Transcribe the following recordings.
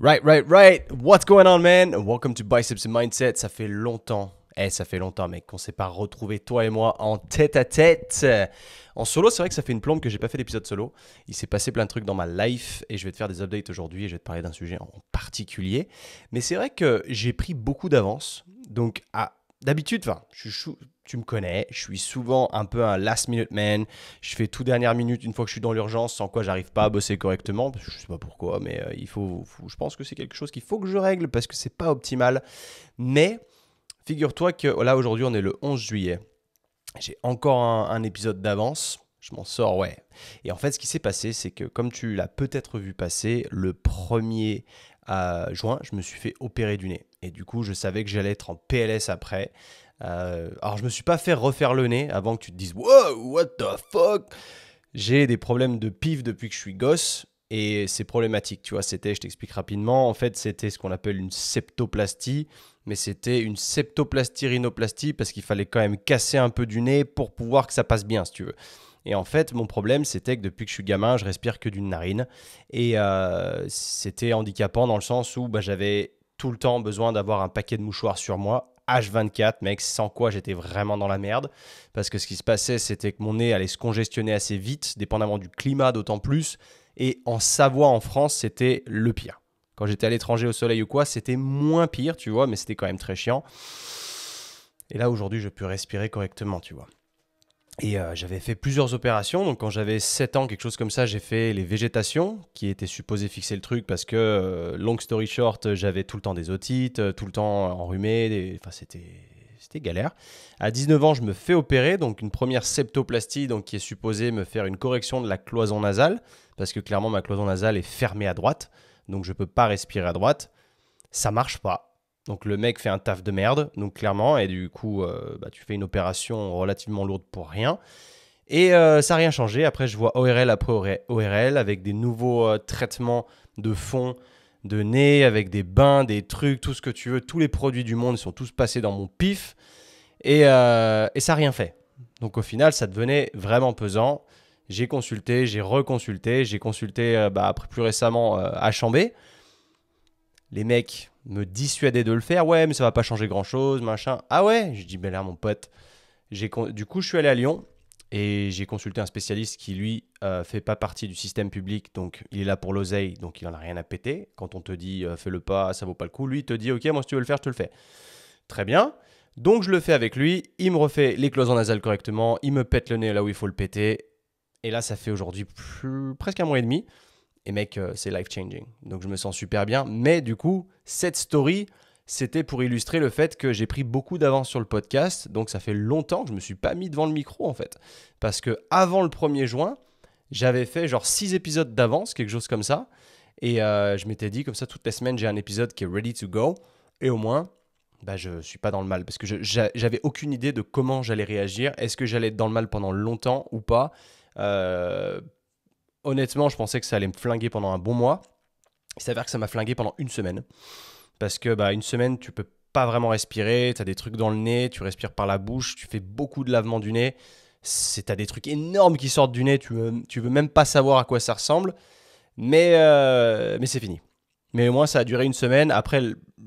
Right, right, right. What's going on, man? Welcome to Biceps and Mindset. Ça fait longtemps. Eh, ça fait longtemps, mec, qu'on s'est pas retrouvé toi et moi en tête à tête. En solo, c'est vrai que ça fait une plombe que j'ai pas fait d'épisode solo. Il s'est passé plein de trucs dans ma life et je vais te faire des updates aujourd'hui et je vais te parler d'un sujet en particulier. Mais c'est vrai que j'ai pris beaucoup d'avance. Donc, à... d'habitude, enfin, je suis tu me connais, je suis souvent un peu un last minute man, je fais tout dernière minute une fois que je suis dans l'urgence, sans quoi j'arrive pas à bosser correctement, Je ne je sais pas pourquoi, mais euh, il faut, je pense que c'est quelque chose qu'il faut que je règle parce que c'est pas optimal. Mais figure-toi que là aujourd'hui on est le 11 juillet, j'ai encore un, épisode d'avance. Je m'en sors, ouais. Et en fait, ce qui s'est passé, c'est que comme tu l'as peut-être vu passer, le 1er euh, juin, je me suis fait opérer du nez. Et du coup, je savais que j'allais être en PLS après. Euh, alors, je me suis pas fait refaire le nez avant que tu te dises Wow, what the fuck J'ai des problèmes de pif depuis que je suis gosse et c'est problématique. Tu vois, c'était, je t'explique rapidement, en fait, c'était ce qu'on appelle une septoplastie, mais c'était une septoplastie-rhinoplastie parce qu'il fallait quand même casser un peu du nez pour pouvoir que ça passe bien, si tu veux. Et en fait, mon problème, c'était que depuis que je suis gamin, je respire que d'une narine. Et euh, c'était handicapant dans le sens où bah, j'avais tout le temps besoin d'avoir un paquet de mouchoirs sur moi H24, mec, sans quoi j'étais vraiment dans la merde. Parce que ce qui se passait, c'était que mon nez allait se congestionner assez vite, dépendamment du climat d'autant plus. Et en Savoie, en France, c'était le pire. Quand j'étais à l'étranger au soleil ou quoi, c'était moins pire, tu vois, mais c'était quand même très chiant. Et là, aujourd'hui, je peux respirer correctement, tu vois. Et euh, j'avais fait plusieurs opérations. Donc, quand j'avais 7 ans, quelque chose comme ça, j'ai fait les végétations, qui étaient supposées fixer le truc parce que, euh, long story short, j'avais tout le temps des otites, euh, tout le temps enrhumé. Enfin, c'était. C'était galère. À 19 ans, je me fais opérer, donc une première septoplastie, donc qui est supposée me faire une correction de la cloison nasale, parce que clairement ma cloison nasale est fermée à droite, donc je ne peux pas respirer à droite. Ça marche pas. Donc le mec fait un taf de merde, donc clairement, et du coup, euh, bah, tu fais une opération relativement lourde pour rien. Et euh, ça n'a rien changé. Après, je vois ORL après ORL avec des nouveaux euh, traitements de fond, de nez, avec des bains, des trucs, tout ce que tu veux. Tous les produits du monde sont tous passés dans mon pif. Et, ça n'a rien fait. Donc au final, ça devenait vraiment pesant. J'ai consulté, j'ai reconsulté, j'ai consulté bah, plus récemment à Chambé. Les mecs, me dissuader de le faire. Ouais, mais ça va pas changer grand chose, machin. Ah ouais Je dis, ben là, mon pote. j'ai Du coup, je suis allé à Lyon et j'ai consulté un spécialiste qui, lui, euh, fait pas partie du système public. Donc, il est là pour l'oseille, donc il en a rien à péter. Quand on te dit, euh, fais le pas, ça vaut pas le coup, lui, te dit, ok, moi, si tu veux le faire, je te le fais. Très bien. Donc, je le fais avec lui. Il me refait les cloisons nasales correctement. Il me pète le nez là où il faut le péter. Et là, ça fait aujourd'hui presque un mois et demi. Et mec, euh, c'est life-changing. Donc je me sens super bien. Mais du coup, cette story, c'était pour illustrer le fait que j'ai pris beaucoup d'avance sur le podcast. Donc ça fait longtemps que je ne me suis pas mis devant le micro en fait. Parce que avant le 1er juin, j'avais fait genre 6 épisodes d'avance, quelque chose comme ça. Et euh, je m'étais dit, comme ça, toutes les semaines, j'ai un épisode qui est ready to go. Et au moins, bah, je ne suis pas dans le mal. Parce que j'avais aucune idée de comment j'allais réagir. Est-ce que j'allais être dans le mal pendant longtemps ou pas euh, honnêtement, je pensais que ça allait me flinguer pendant un bon mois. Il s'avère que ça m'a flingué pendant une semaine. Parce que bah, une semaine, tu peux pas vraiment respirer, tu as des trucs dans le nez, tu respires par la bouche, tu fais beaucoup de lavement du nez. Tu as des trucs énormes qui sortent du nez, tu veux, veux même pas savoir à quoi ça ressemble. Euh, mais, c'est fini. Mais au moins, ça a duré une semaine. Après,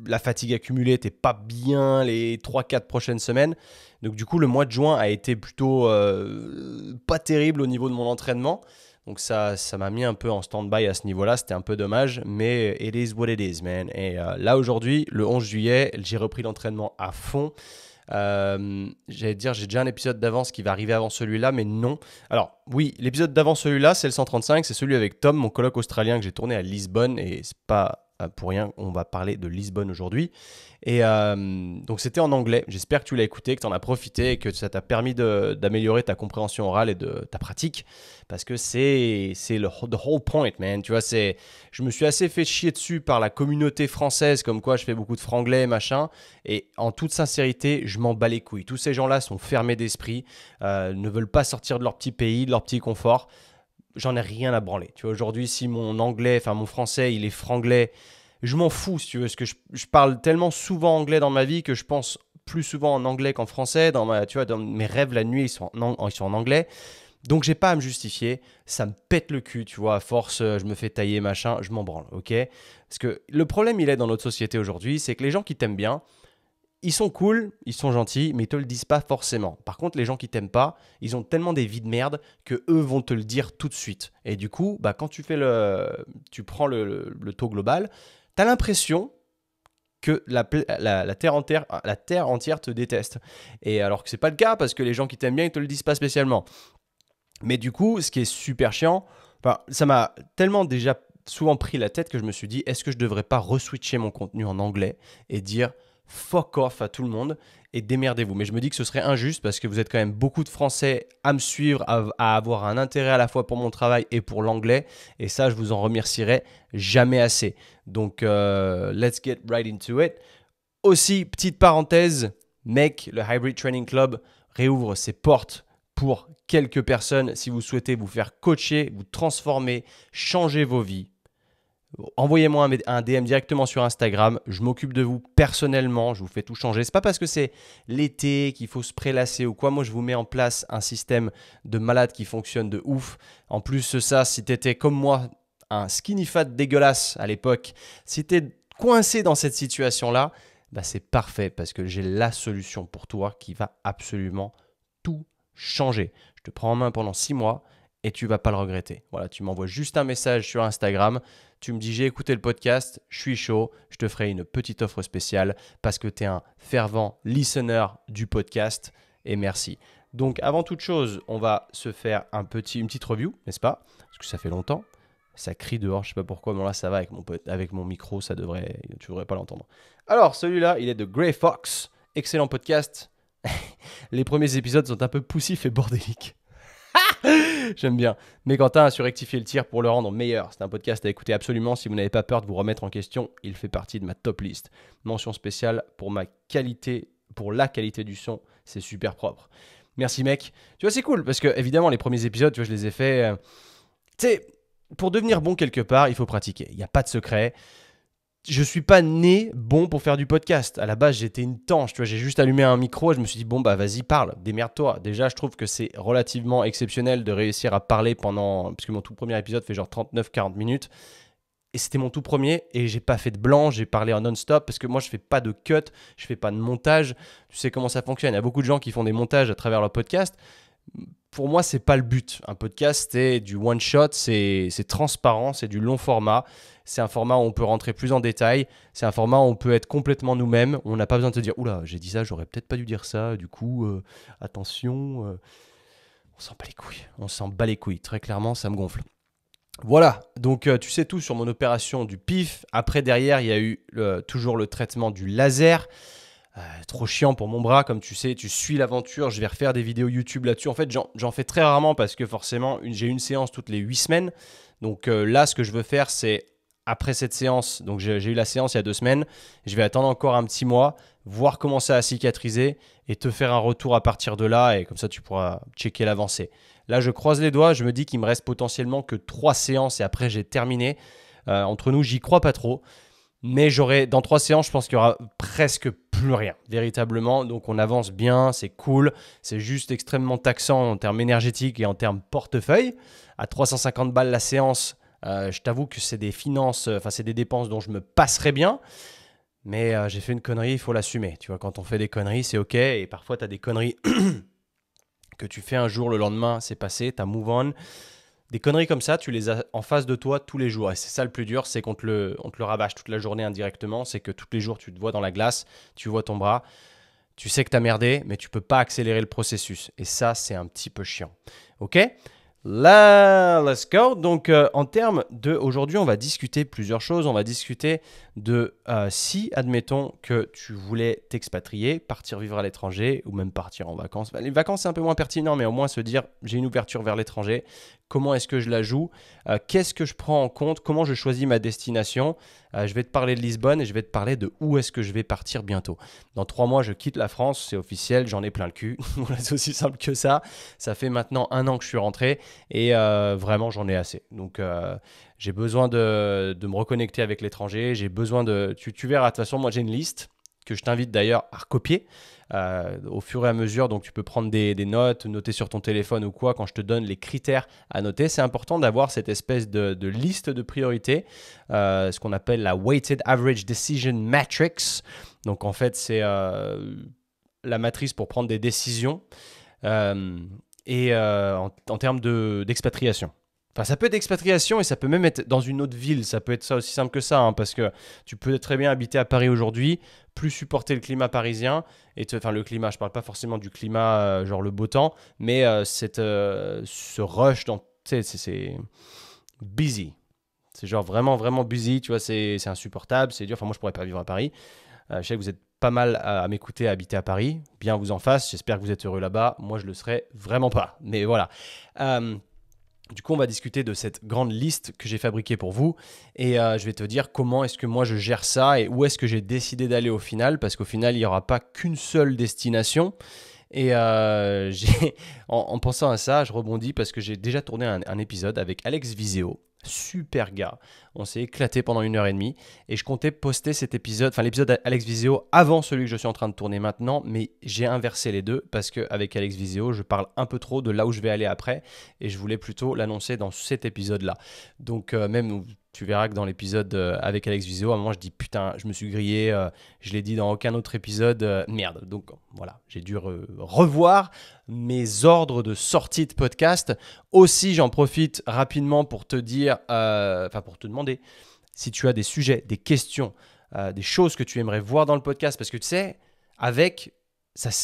la fatigue accumulée n'était pas bien les 3-4 prochaines semaines. Donc, du coup, le mois de juin a été plutôt euh, pas terrible au niveau de mon entraînement. Donc ça, ça m'a mis un peu en stand-by à ce niveau-là, c'était un peu dommage, mais it is what it is, man. Et euh, là aujourd'hui, le 11 juillet, j'ai repris l'entraînement à fond. Euh, j'allais dire, j'ai déjà un épisode d'avance qui va arriver avant celui-là, mais non. Alors, oui, l'épisode d'avant celui-là, c'est le 135, c'est celui avec Tom, mon colloque australien que j'ai tourné à Lisbonne, et c'est pas euh, pour rien, on va parler de Lisbonne aujourd'hui. Et euh, donc c'était en anglais. J'espère que tu l'as écouté, que tu en as profité, que ça t'a permis d'améliorer ta compréhension orale et de ta pratique. Parce que c'est le whole point, man. Tu vois, je me suis assez fait chier dessus par la communauté française, comme quoi je fais beaucoup de franglais, machin. Et en toute sincérité, je m'en bats les couilles. Tous ces gens-là sont fermés d'esprit, euh, ne veulent pas sortir de leur petit pays, de leur petit confort j'en ai rien à branler. Tu vois, aujourd'hui, si mon anglais, enfin mon français, il est franglais, je m'en fous, si tu veux, parce que je, je, parle tellement souvent anglais dans ma vie que je pense plus souvent en anglais qu'en français. Dans ma, tu vois, dans mes rêves la nuit, ils sont en, ils sont en anglais. Donc j'ai pas à me justifier, ça me pète le cul, tu vois, à force, euh, je me fais tailler, machin, je m'en branle, ok Parce que le problème, il est dans notre société aujourd'hui, c'est que les gens qui t'aiment bien, ils sont cool, ils sont gentils, mais ils te le disent pas forcément. Par contre, les gens qui t'aiment pas, ils ont tellement des vies de merde que eux vont te le dire tout de suite. Et du coup, bah, quand tu fais le, tu prends le, le taux global, T'as l'impression que la, terre entière, ah, la terre entière te déteste. Et alors que c'est pas le cas, parce que les gens qui t'aiment bien, ils te le disent pas spécialement. Mais du coup, ce qui est super chiant, ça m'a tellement déjà souvent pris la tête que je me suis dit, est-ce que je devrais pas reswitcher mon contenu en anglais et dire fuck off à tout le monde et démerdez-vous. Mais je me dis que ce serait injuste parce que vous êtes quand même beaucoup de Français à me suivre, à, avoir un intérêt à la fois pour mon travail et pour l'anglais. Et ça, je vous en remercierai jamais assez. Donc, euh, let's get right into it. Aussi, petite parenthèse, mec, le Hybrid Training Club réouvre ses portes pour quelques personnes si vous souhaitez vous faire coacher, vous transformer, changer vos vies envoyez-moi un, DM directement sur Instagram. Je m'occupe de vous personnellement. Je vous fais tout changer. C'est pas parce que c'est l'été qu'il faut se prélasser ou quoi. Moi, je vous mets en place un système de malade qui fonctionne de ouf. En plus ça, si tu étais comme moi, un skinny fat dégueulasse à l'époque, si tu étais coincé dans cette situation-là, bah c'est parfait parce que j'ai la solution pour toi qui va absolument tout changer. Je te prends en main pendant six mois et tu vas pas le regretter. Voilà, tu m'envoies juste un message sur Instagram tu me dis j'ai écouté le podcast, je suis chaud, je te ferai une petite offre spéciale parce que tu es un fervent listener du podcast et merci. Donc avant toute chose, on va se faire une petite review, n'est-ce pas Parce que ça fait longtemps, ça crie dehors, je sais pas pourquoi, mais là ça va avec mon, micro, ça devrait, tu devrais pas l'entendre. Alors celui-là, il est de Gray Fox, excellent podcast. Les premiers épisodes sont un peu poussifs et bordéliques. J'aime bien. Mais Quentin a su rectifier le tir pour le rendre meilleur. C'est un podcast à écouter absolument si vous n'avez pas peur de vous remettre en question. Il fait partie de ma top liste. Mention spéciale pour ma qualité, pour la qualité du son. C'est super propre. Merci mec. Tu vois, c'est cool parce que évidemment les premiers épisodes, tu je les ai faits. Euh, tu sais, pour devenir bon quelque part, il faut pratiquer. Il n'y a pas de secret je suis pas né bon pour faire du podcast. À la base, j'étais une tanche, tu vois, j'ai juste allumé un micro et je me suis dit bon bah vas-y parle, démerde-toi. Déjà, je trouve que c'est relativement exceptionnel de réussir à parler pendant parce mon tout premier épisode fait genre 39 40 minutes et c'était mon tout premier et j'ai pas fait de blanc, j'ai parlé en non-stop parce que moi je fais pas de cut, je fais pas de montage. Tu sais comment ça fonctionne, il y a beaucoup de gens qui font des montages à travers leur podcast. Pour moi, c'est pas le but. Un podcast, c'est du one shot, c'est transparent, c'est du long format c'est un format où on peut rentrer plus en détail. C'est un format où on peut être complètement nous-mêmes. On n'a pas besoin de se dire Oula, j'ai dit ça, j'aurais peut-être pas dû dire ça. Du coup, euh, attention. Euh, on s'en bat les couilles. On s'en bat les couilles. Très clairement, ça me gonfle. Voilà, donc euh, tu sais tout sur mon opération du pif. Après, derrière, il y a eu toujours le traitement du laser. trop chiant pour mon bras, comme tu sais, tu suis l'aventure, je vais refaire des vidéos YouTube là-dessus. En fait, j'en fais très rarement parce que forcément, j'ai une séance toutes les 8 semaines. Donc là, ce que je veux faire, c'est après cette séance, donc j'ai eu la séance il y a deux semaines, je vais attendre encore un petit mois, voir comment ça a cicatrisé et te faire un retour à partir de là et comme ça tu pourras checker l'avancée. Là, je croise les doigts, je me dis qu'il me reste potentiellement que trois séances et après j'ai terminé. Euh, entre nous, j'y crois pas trop, mais j'aurai dans trois séances, je pense qu'il y aura presque plus rien véritablement. Donc on avance bien, c'est cool, c'est juste extrêmement taxant en termes énergétiques et en termes portefeuille. À 350 balles la séance euh, je t'avoue que c'est des finances, euh, enfin c'est des dépenses dont je me passerai bien, mais euh, j'ai fait une connerie, il faut l'assumer. Tu vois, quand on fait des conneries, c'est ok, et parfois tu as des conneries que tu fais un jour, le lendemain, c'est passé, tu as move on. Des conneries comme ça, tu les as en face de toi tous les jours. Et c'est ça le plus dur, c'est qu'on te le, on le rabâche toute la journée indirectement. C'est que tous les jours, tu te vois dans la glace, tu vois ton bras, tu sais que tu as merdé, mais tu peux pas accélérer le processus. Et ça, c'est un petit peu chiant. Ok Là, let's go. Donc, euh, en termes de aujourd'hui, on va discuter plusieurs choses. On va discuter de euh, si, admettons que tu voulais t'expatrier, partir vivre à l'étranger ou même partir en vacances. Bah, les vacances, c'est un peu moins pertinent, mais au moins se dire j'ai une ouverture vers l'étranger, comment est-ce que je la joue, euh, qu'est-ce que je prends en compte, comment je choisis ma destination. Euh, je vais te parler de Lisbonne et je vais te parler de où est-ce que je vais partir bientôt. Dans trois mois, je quitte la France, c'est officiel, j'en ai plein le cul. c'est aussi simple que ça. Ça fait maintenant un an que je suis rentré et vraiment, j'en ai assez. Donc, j'ai besoin de, de, me reconnecter avec l'étranger, j'ai besoin de... Tu, tu verras, de toute façon, moi j'ai une liste que je t'invite d'ailleurs à recopier euh, au fur et à mesure. Donc tu peux prendre des, des, notes, noter sur ton téléphone ou quoi quand je te donne les critères à noter. C'est important d'avoir cette espèce de, de, liste de priorités, euh, ce qu'on appelle la Weighted Average Decision Matrix. Donc en fait c'est euh, la matrice pour prendre des décisions et en, en, termes d'expatriation. Enfin, ça peut être expatriation et ça peut même être dans une autre ville. Ça peut être ça aussi simple que ça, hein, parce que tu peux très bien habiter à Paris aujourd'hui, plus supporter le climat parisien et enfin le climat. Je parle pas forcément du climat euh, genre le beau temps, mais euh, cette, euh, ce rush dans, c'est busy. C'est genre vraiment vraiment busy. Tu vois, c'est insupportable, c'est dur. Enfin, moi je pourrais pas vivre à Paris. je sais que vous êtes pas mal à, m'écouter, à habiter à Paris. Bien vous en fasse. J'espère que vous êtes heureux là-bas. Moi, je le serais vraiment pas. Mais voilà. Du coup, on va discuter de cette grande liste que j'ai fabriquée pour vous et euh, je vais te dire comment est-ce que moi je gère ça et où est-ce que j'ai décidé d'aller au final parce qu'au final, il n'y aura pas qu'une seule destination. Et euh, en, pensant à ça, je rebondis parce que j'ai déjà tourné un, un épisode avec Alex Viseo super gars. On s'est éclaté pendant une heure et demie et je comptais poster cet épisode, enfin l'épisode Alex Visio avant celui que je suis en train de tourner maintenant, mais j'ai inversé les deux parce que avec Alex Visio, je parle un peu trop de là où je vais aller après et je voulais plutôt l'annoncer dans cet épisode-là. Donc euh, même tu verras que dans l'épisode euh, avec Alex Visio, à un moment je dis putain, je me suis grillé, euh, je l'ai dit dans aucun autre épisode, merde. Donc voilà, j'ai dû revoir mes ordres de sortie de podcast. Aussi, j'en profite rapidement pour te dire, euh, enfin pour te demander si tu as des sujets, des questions, euh, des choses que tu aimerais voir dans le podcast, parce que tu sais, avec,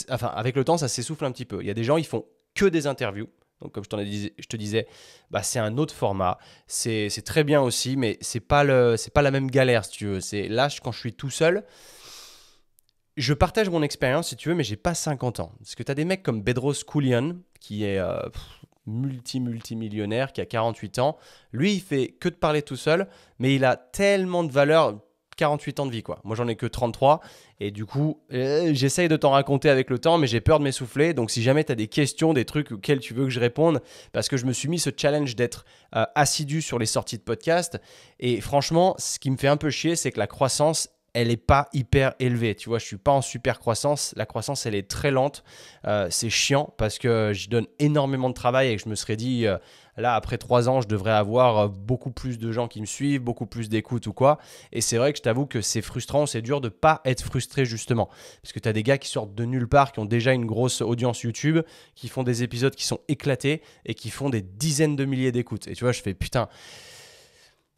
avec le temps, ça s'essouffle un petit peu. Il y a des gens, ils font que des interviews. Donc, comme je, t'en je te disais, bah, c'est un autre format. C'est, très bien aussi, mais c'est pas c'est pas la même galère, si tu veux. C'est là, quand je suis tout seul, je partage mon expérience si tu veux, mais j'ai pas 50 ans. Parce que tu as des mecs comme Bedros Koulian, qui est euh, multi multi-multimillionnaire, qui a 48 ans. Lui, il fait que de parler tout seul, mais il a tellement de valeur. 48 ans de vie, quoi. Moi, j'en ai que 33. Et du coup, euh, j'essaye de t'en raconter avec le temps, mais j'ai peur de m'essouffler. Donc, si jamais tu as des questions, des trucs auxquels tu veux que je réponde, parce que je me suis mis ce challenge d'être euh, assidu sur les sorties de podcast. Et franchement, ce qui me fait un peu chier, c'est que la croissance elle n'est pas hyper élevée. Tu vois, je ne suis pas en super croissance. La croissance, elle est très lente. Euh, c'est chiant parce que je donne énormément de travail et que je me serais dit, euh, là, après trois ans, je devrais avoir euh, beaucoup plus de gens qui me suivent, beaucoup plus d'écoutes ou quoi. Et c'est vrai que je t'avoue que c'est frustrant, c'est dur de ne pas être frustré justement. Parce que tu as des gars qui sortent de nulle part, qui ont déjà une grosse audience YouTube, qui font des épisodes qui sont éclatés et qui font des dizaines de milliers d'écoutes. Et tu vois, je fais putain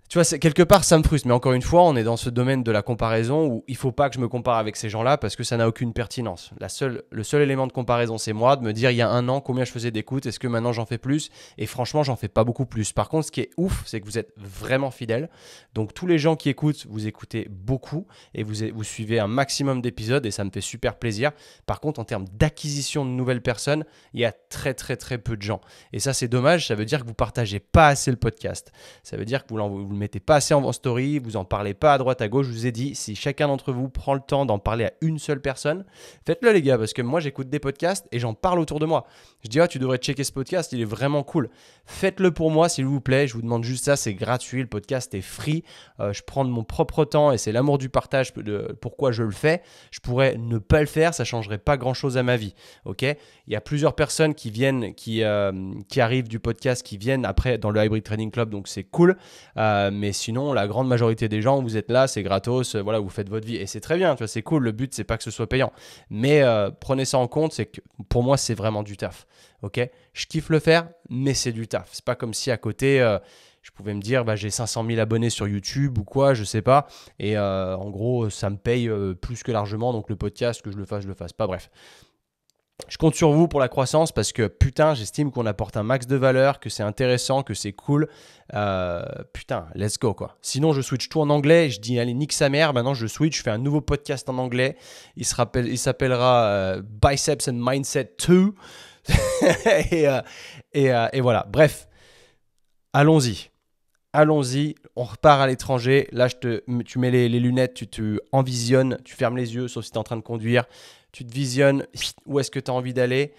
tu vois, quelque part, ça me frustre. Mais encore une fois, on est dans ce domaine de la comparaison où il faut pas que je me compare avec ces gens-là parce que ça n'a aucune pertinence. La seule, le seul élément de comparaison, c'est moi, de me dire il y a un an combien je faisais d'écoute, est-ce que maintenant j'en fais plus Et franchement, j'en fais pas beaucoup plus. Par contre, ce qui est ouf, c'est que vous êtes vraiment fidèle Donc, tous les gens qui écoutent, vous écoutez beaucoup et vous, vous suivez un maximum d'épisodes et ça me fait super plaisir. Par contre, en termes d'acquisition de nouvelles personnes, il y a très, très, très peu de gens. Et ça, c'est dommage. Ça veut dire que vous partagez pas assez le podcast. Ça veut dire que vous, vous mettez pas assez en story, vous en parlez pas à droite, à gauche. Je vous ai dit, si chacun d'entre vous prend le temps d'en parler à une seule personne, faites-le les gars, parce que moi j'écoute des podcasts et j'en parle autour de moi. Je dis, ah, tu devrais checker ce podcast, il est vraiment cool. Faites-le pour moi, s'il vous plaît. Je vous demande juste ça, c'est gratuit, le podcast est free. Euh, je prends de mon propre temps et c'est l'amour du partage de pourquoi je le fais. Je pourrais ne pas le faire, ça changerait pas grand-chose à ma vie. Ok Il y a plusieurs personnes qui viennent, qui, euh, qui arrivent du podcast, qui viennent après dans le Hybrid Training Club, donc c'est cool. Euh, euh, mais sinon, la grande majorité des gens, vous êtes là, c'est gratos, euh, voilà, vous faites votre vie. Et c'est très bien, tu vois, c'est cool. Le but, c'est pas que ce soit payant. Mais euh, prenez ça en compte, c'est que pour moi, c'est vraiment du taf. Ok Je kiffe le faire, mais c'est du taf. C'est pas comme si à côté je pouvais me dire bah, j'ai 500 000 abonnés sur YouTube ou quoi, je sais pas. Et en gros, ça me paye plus que largement. Donc le podcast, que je le fasse, je le fasse pas. Bref, je compte sur vous pour la croissance parce que putain, j'estime qu'on apporte un max de valeur, que c'est intéressant, que c'est cool. Euh, putain, let's go quoi. Sinon, je switch tout en anglais. Je dis allez, nique sa mère. Maintenant, je switch. Je fais un nouveau podcast en anglais. Il s'appellera euh, Biceps and Mindset 2. Euh, et, voilà. Bref, allons-y allons-y, on repart à l'étranger. Là, je te, tu mets les, lunettes, tu, te envisionnes, tu fermes les yeux, sauf si tu es en train de conduire tu te visionnes où est-ce que tu as envie d'aller.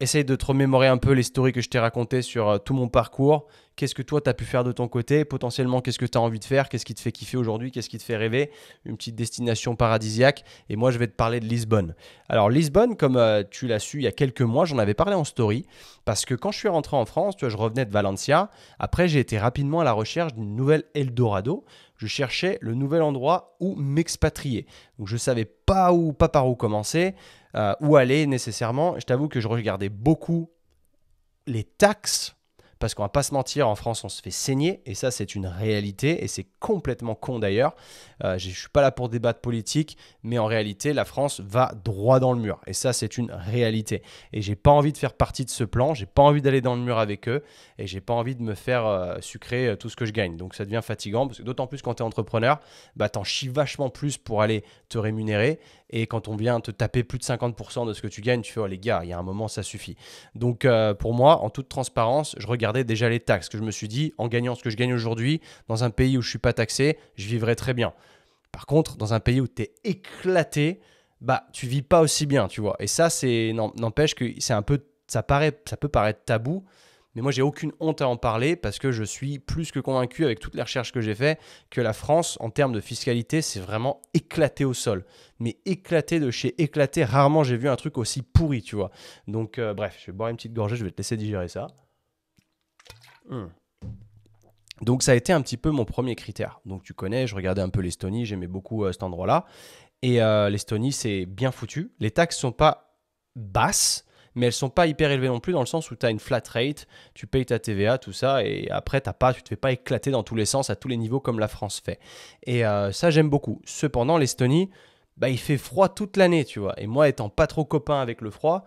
Essaye de te remémorer un peu les stories que je t'ai racontées sur euh, tout mon parcours. Qu'est-ce que toi, tu as pu faire de ton côté Potentiellement, qu'est-ce que tu as envie de faire Qu'est-ce qui te fait kiffer aujourd'hui Qu'est-ce qui te fait rêver Une petite destination paradisiaque. Et moi, je vais te parler de Lisbonne. Alors, Lisbonne, comme euh, tu l'as su il y a quelques mois, j'en avais parlé en story. Parce que quand je suis rentré en France, tu vois, je revenais de Valencia. Après, j'ai été rapidement à la recherche d'une nouvelle Eldorado je cherchais le nouvel endroit où m'expatrier. Donc je ne savais pas, où, pas par où commencer, euh, où aller nécessairement. Je t'avoue que je regardais beaucoup les taxes parce qu'on va pas se mentir, en France, on se fait saigner, et ça, c'est une réalité, et c'est complètement con d'ailleurs. Euh, je ne suis pas là pour débattre politique, mais en réalité, la France va droit dans le mur, et ça, c'est une réalité. Et j'ai pas envie de faire partie de ce plan, j'ai pas envie d'aller dans le mur avec eux, et j'ai pas envie de me faire euh, sucrer euh, tout ce que je gagne. Donc ça devient fatigant, parce que d'autant plus quand tu es entrepreneur, bah, en chies vachement plus pour aller te rémunérer, et quand on vient te taper plus de 50% de ce que tu gagnes, tu fais, oh les gars, il y a un moment, ça suffit. Donc euh, pour moi, en toute transparence, je regardais déjà les taxes, que je me suis dit, en gagnant ce que je gagne aujourd'hui, dans un pays où je suis pas taxé, je vivrai très bien. Par contre, dans un pays où tu es éclaté, bah tu vis pas aussi bien, tu vois. Et ça, c'est n'empêche que c'est un peu, ça paraît, ça peut paraître tabou, mais moi, j'ai aucune honte à en parler parce que je suis plus que convaincu avec toutes les recherches que j'ai fait que la France, en termes de fiscalité, c'est vraiment éclaté au sol. Mais éclaté de chez éclaté, rarement j'ai vu un truc aussi pourri, tu vois. Donc, euh, bref, je vais boire une petite gorgée, je vais te laisser digérer ça. Hmm. Donc ça a été un petit peu mon premier critère. Donc tu connais, je regardais un peu l'Estonie, j'aimais beaucoup euh, cet endroit-là. Et euh, l'Estonie, c'est bien foutu. Les taxes sont pas basses, mais elles sont pas hyper élevées non plus dans le sens où tu as une flat rate, tu payes ta TVA, tout ça, et après t'as pas, tu te fais pas éclater dans tous les sens, à tous les niveaux comme la France fait. Et euh, ça j'aime beaucoup. Cependant, l'Estonie, bah, il fait froid toute l'année, tu vois. Et moi, étant pas trop copain avec le froid,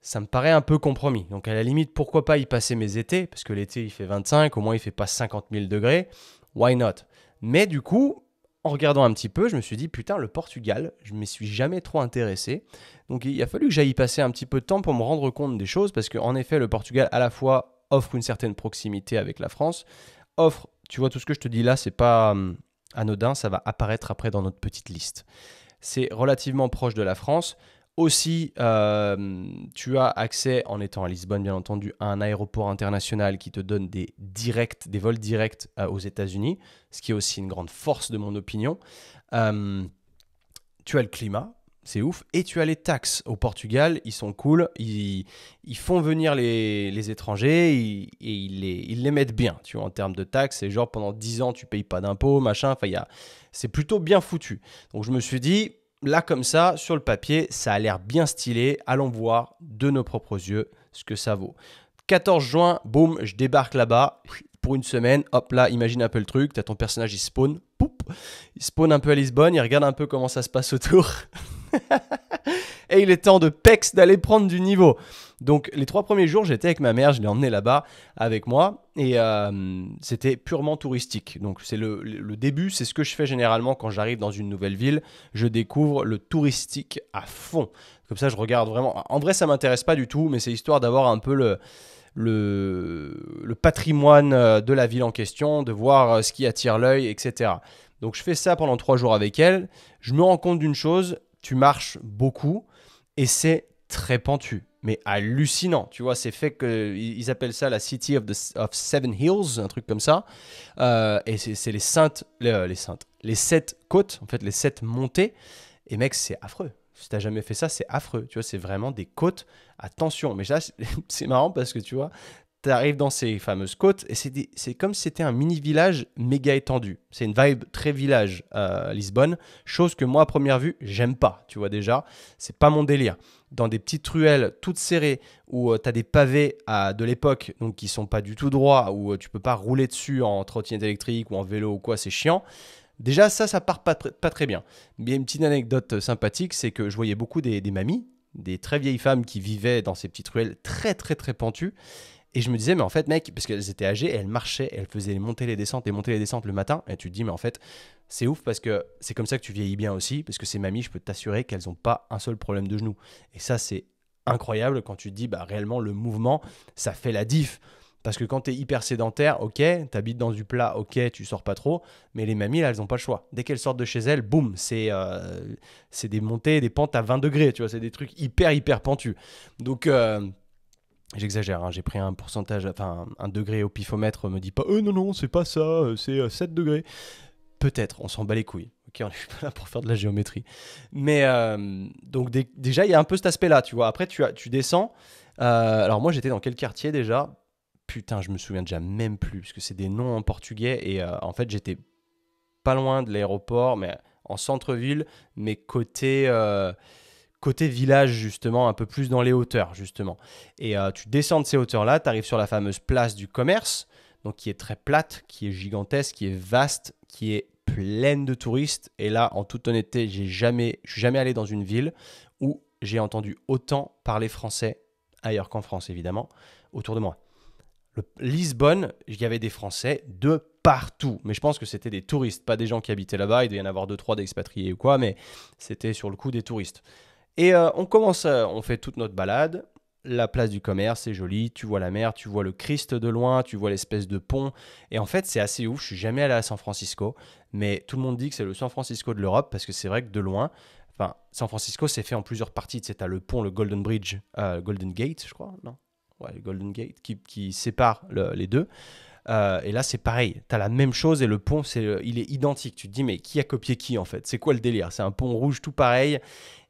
ça me paraît un peu compromis. Donc à la limite, pourquoi pas y passer mes étés, parce que l'été il fait 25, au moins il fait pas 50 000 degrés, why not Mais du coup, en regardant un petit peu, je me suis dit, putain, le Portugal, je ne m'y suis jamais trop intéressé. Donc il a fallu que j'aille passer un petit peu de temps pour me rendre compte des choses, parce qu'en effet, le Portugal, à la fois, offre une certaine proximité avec la France, offre, tu vois, tout ce que je te dis là, c'est pas hum, anodin, ça va apparaître après dans notre petite liste. C'est relativement proche de la France, aussi, euh, tu as accès, en étant à Lisbonne bien entendu, à un aéroport international qui te donne des directs, des vols directs euh, aux États-Unis, ce qui est aussi une grande force de mon opinion. Euh, tu as le climat, c'est ouf. Et tu as les taxes au Portugal, ils sont cool, ils, ils font venir les, les étrangers et ils les, ils les, mettent bien, tu vois, en termes de taxes. C'est genre pendant 10 ans, tu payes pas d'impôts, machin, enfin, c'est plutôt bien foutu. Donc je me suis dit, là comme ça, sur le papier, ça a l'air bien stylé. Allons voir de nos propres yeux ce que ça vaut. 14 juin, boum, je débarque là-bas pour une semaine. Hop là, imagine un peu le truc. T'as ton personnage, il spawn, poup, il spawn un peu à Lisbonne, il regarde un peu comment ça se passe autour. Et il est temps de Pex d'aller prendre du niveau. Donc les trois premiers jours, j'étais avec ma mère, je l'ai emmenée là-bas avec moi et euh, c'était purement touristique. Donc c'est le, début, c'est ce que je fais généralement quand j'arrive dans une nouvelle ville, je découvre le touristique à fond. Comme ça, je regarde vraiment. En vrai, ça m'intéresse pas du tout, mais c'est histoire d'avoir un peu le, le, patrimoine euh, de la ville en question, de voir euh, ce qui attire l'œil, etc. Donc je fais ça pendant trois jours avec elle. Je me rends compte d'une chose, tu marches beaucoup et c'est très pentu mais hallucinant. Tu vois, c'est fait qu'ils appellent ça la City of, the, of Seven Hills, un truc comme ça. Euh, et c'est les saintes, euh, les, saintes, les sept côtes, en fait, les sept montées. Et mec, c'est affreux. Si t'as jamais fait ça, c'est affreux. Tu vois, c'est vraiment des côtes à tension. Mais ça, c'est marrant parce que tu vois, t'arrives dans ces fameuses côtes et c'est comme si c'était un mini village méga étendu. C'est une vibe très village à euh, Lisbonne, chose que moi à première vue j'aime pas. Tu vois déjà, c'est pas mon délire dans des petites ruelles toutes serrées où euh, tu as des pavés à, de l'époque donc qui sont pas du tout droits, où euh, tu peux pas rouler dessus en trottinette électrique ou en vélo ou quoi, c'est chiant. Déjà, ça, ça part pas, très bien. Mais une petite anecdote euh, sympathique, c'est que je voyais beaucoup des, des mamies, des très vieilles femmes qui vivaient dans ces petites ruelles très, très, très pentues et je me disais, mais en fait, mec, parce qu'elles étaient âgées, elles marchaient, elles faisaient les montées les descentes et montées les descentes le matin. Et tu te dis, mais en fait, c'est ouf parce que c'est comme ça que tu vieillis bien aussi, parce que ces mamies, je peux t'assurer qu'elles n'ont pas un seul problème de genou. Et ça, c'est incroyable quand tu te dis, bah réellement, le mouvement, ça fait la diff. Parce que quand tu es hyper sédentaire, ok, tu habites dans du plat, ok, tu sors pas trop, mais les mamies, là, elles n'ont pas le choix. Dès qu'elles sortent de chez elles, boum, c'est euh, c'est des montées, des pentes à 20 degrés, tu vois, c'est des trucs hyper, hyper pentus. Donc, euh, J'exagère, hein, j'ai pris un pourcentage, enfin un degré au pifomètre, me dit pas, euh non, non, c'est pas ça, euh, c'est 7 euh, degrés. Peut-être, on s'en bat les couilles. Ok, on n'est pas là pour faire de la géométrie. Mais euh, donc déjà, il y a un peu cet aspect-là, tu vois. Après, tu, as, tu descends. alors moi, j'étais dans quel quartier déjà Putain, je me souviens déjà même plus, parce que c'est des noms en portugais. Et en fait, j'étais pas loin de l'aéroport, mais en centre-ville, mais côté côté village justement, un peu plus dans les hauteurs justement. Et euh, tu descends de ces hauteurs-là, tu arrives sur la fameuse place du commerce, donc qui est très plate, qui est gigantesque, qui est vaste, qui est pleine de touristes. Et là, en toute honnêteté, j'ai jamais, je suis jamais allé dans une ville où j'ai entendu autant parler français, ailleurs qu'en France évidemment, autour de moi. Le, Lisbonne, il y avait des Français de partout. Mais je pense que c'était des touristes, pas des gens qui habitaient là-bas. Il devait y en avoir deux, trois d'expatriés ou quoi, mais c'était sur le coup des touristes. Et euh, on commence, euh, on fait toute notre balade. La place du commerce, est jolie, tu vois la mer, tu vois le Christ de loin, tu vois l'espèce de pont. Et en fait, c'est assez ouf, je suis jamais allé à San Francisco, mais tout le monde dit que c'est le San Francisco de l'Europe, parce que c'est vrai que de loin, enfin, San Francisco, s'est fait en plusieurs parties. Tu à le pont, le Golden Bridge, euh, Golden Gate, je crois, non Ouais, le Golden Gate, qui, sépare les deux. Euh, et là, c'est pareil. Tu as la même chose et le pont, c'est, euh, il est identique. Tu te dis, mais qui a copié qui en fait C'est quoi le délire C'est un pont rouge tout pareil.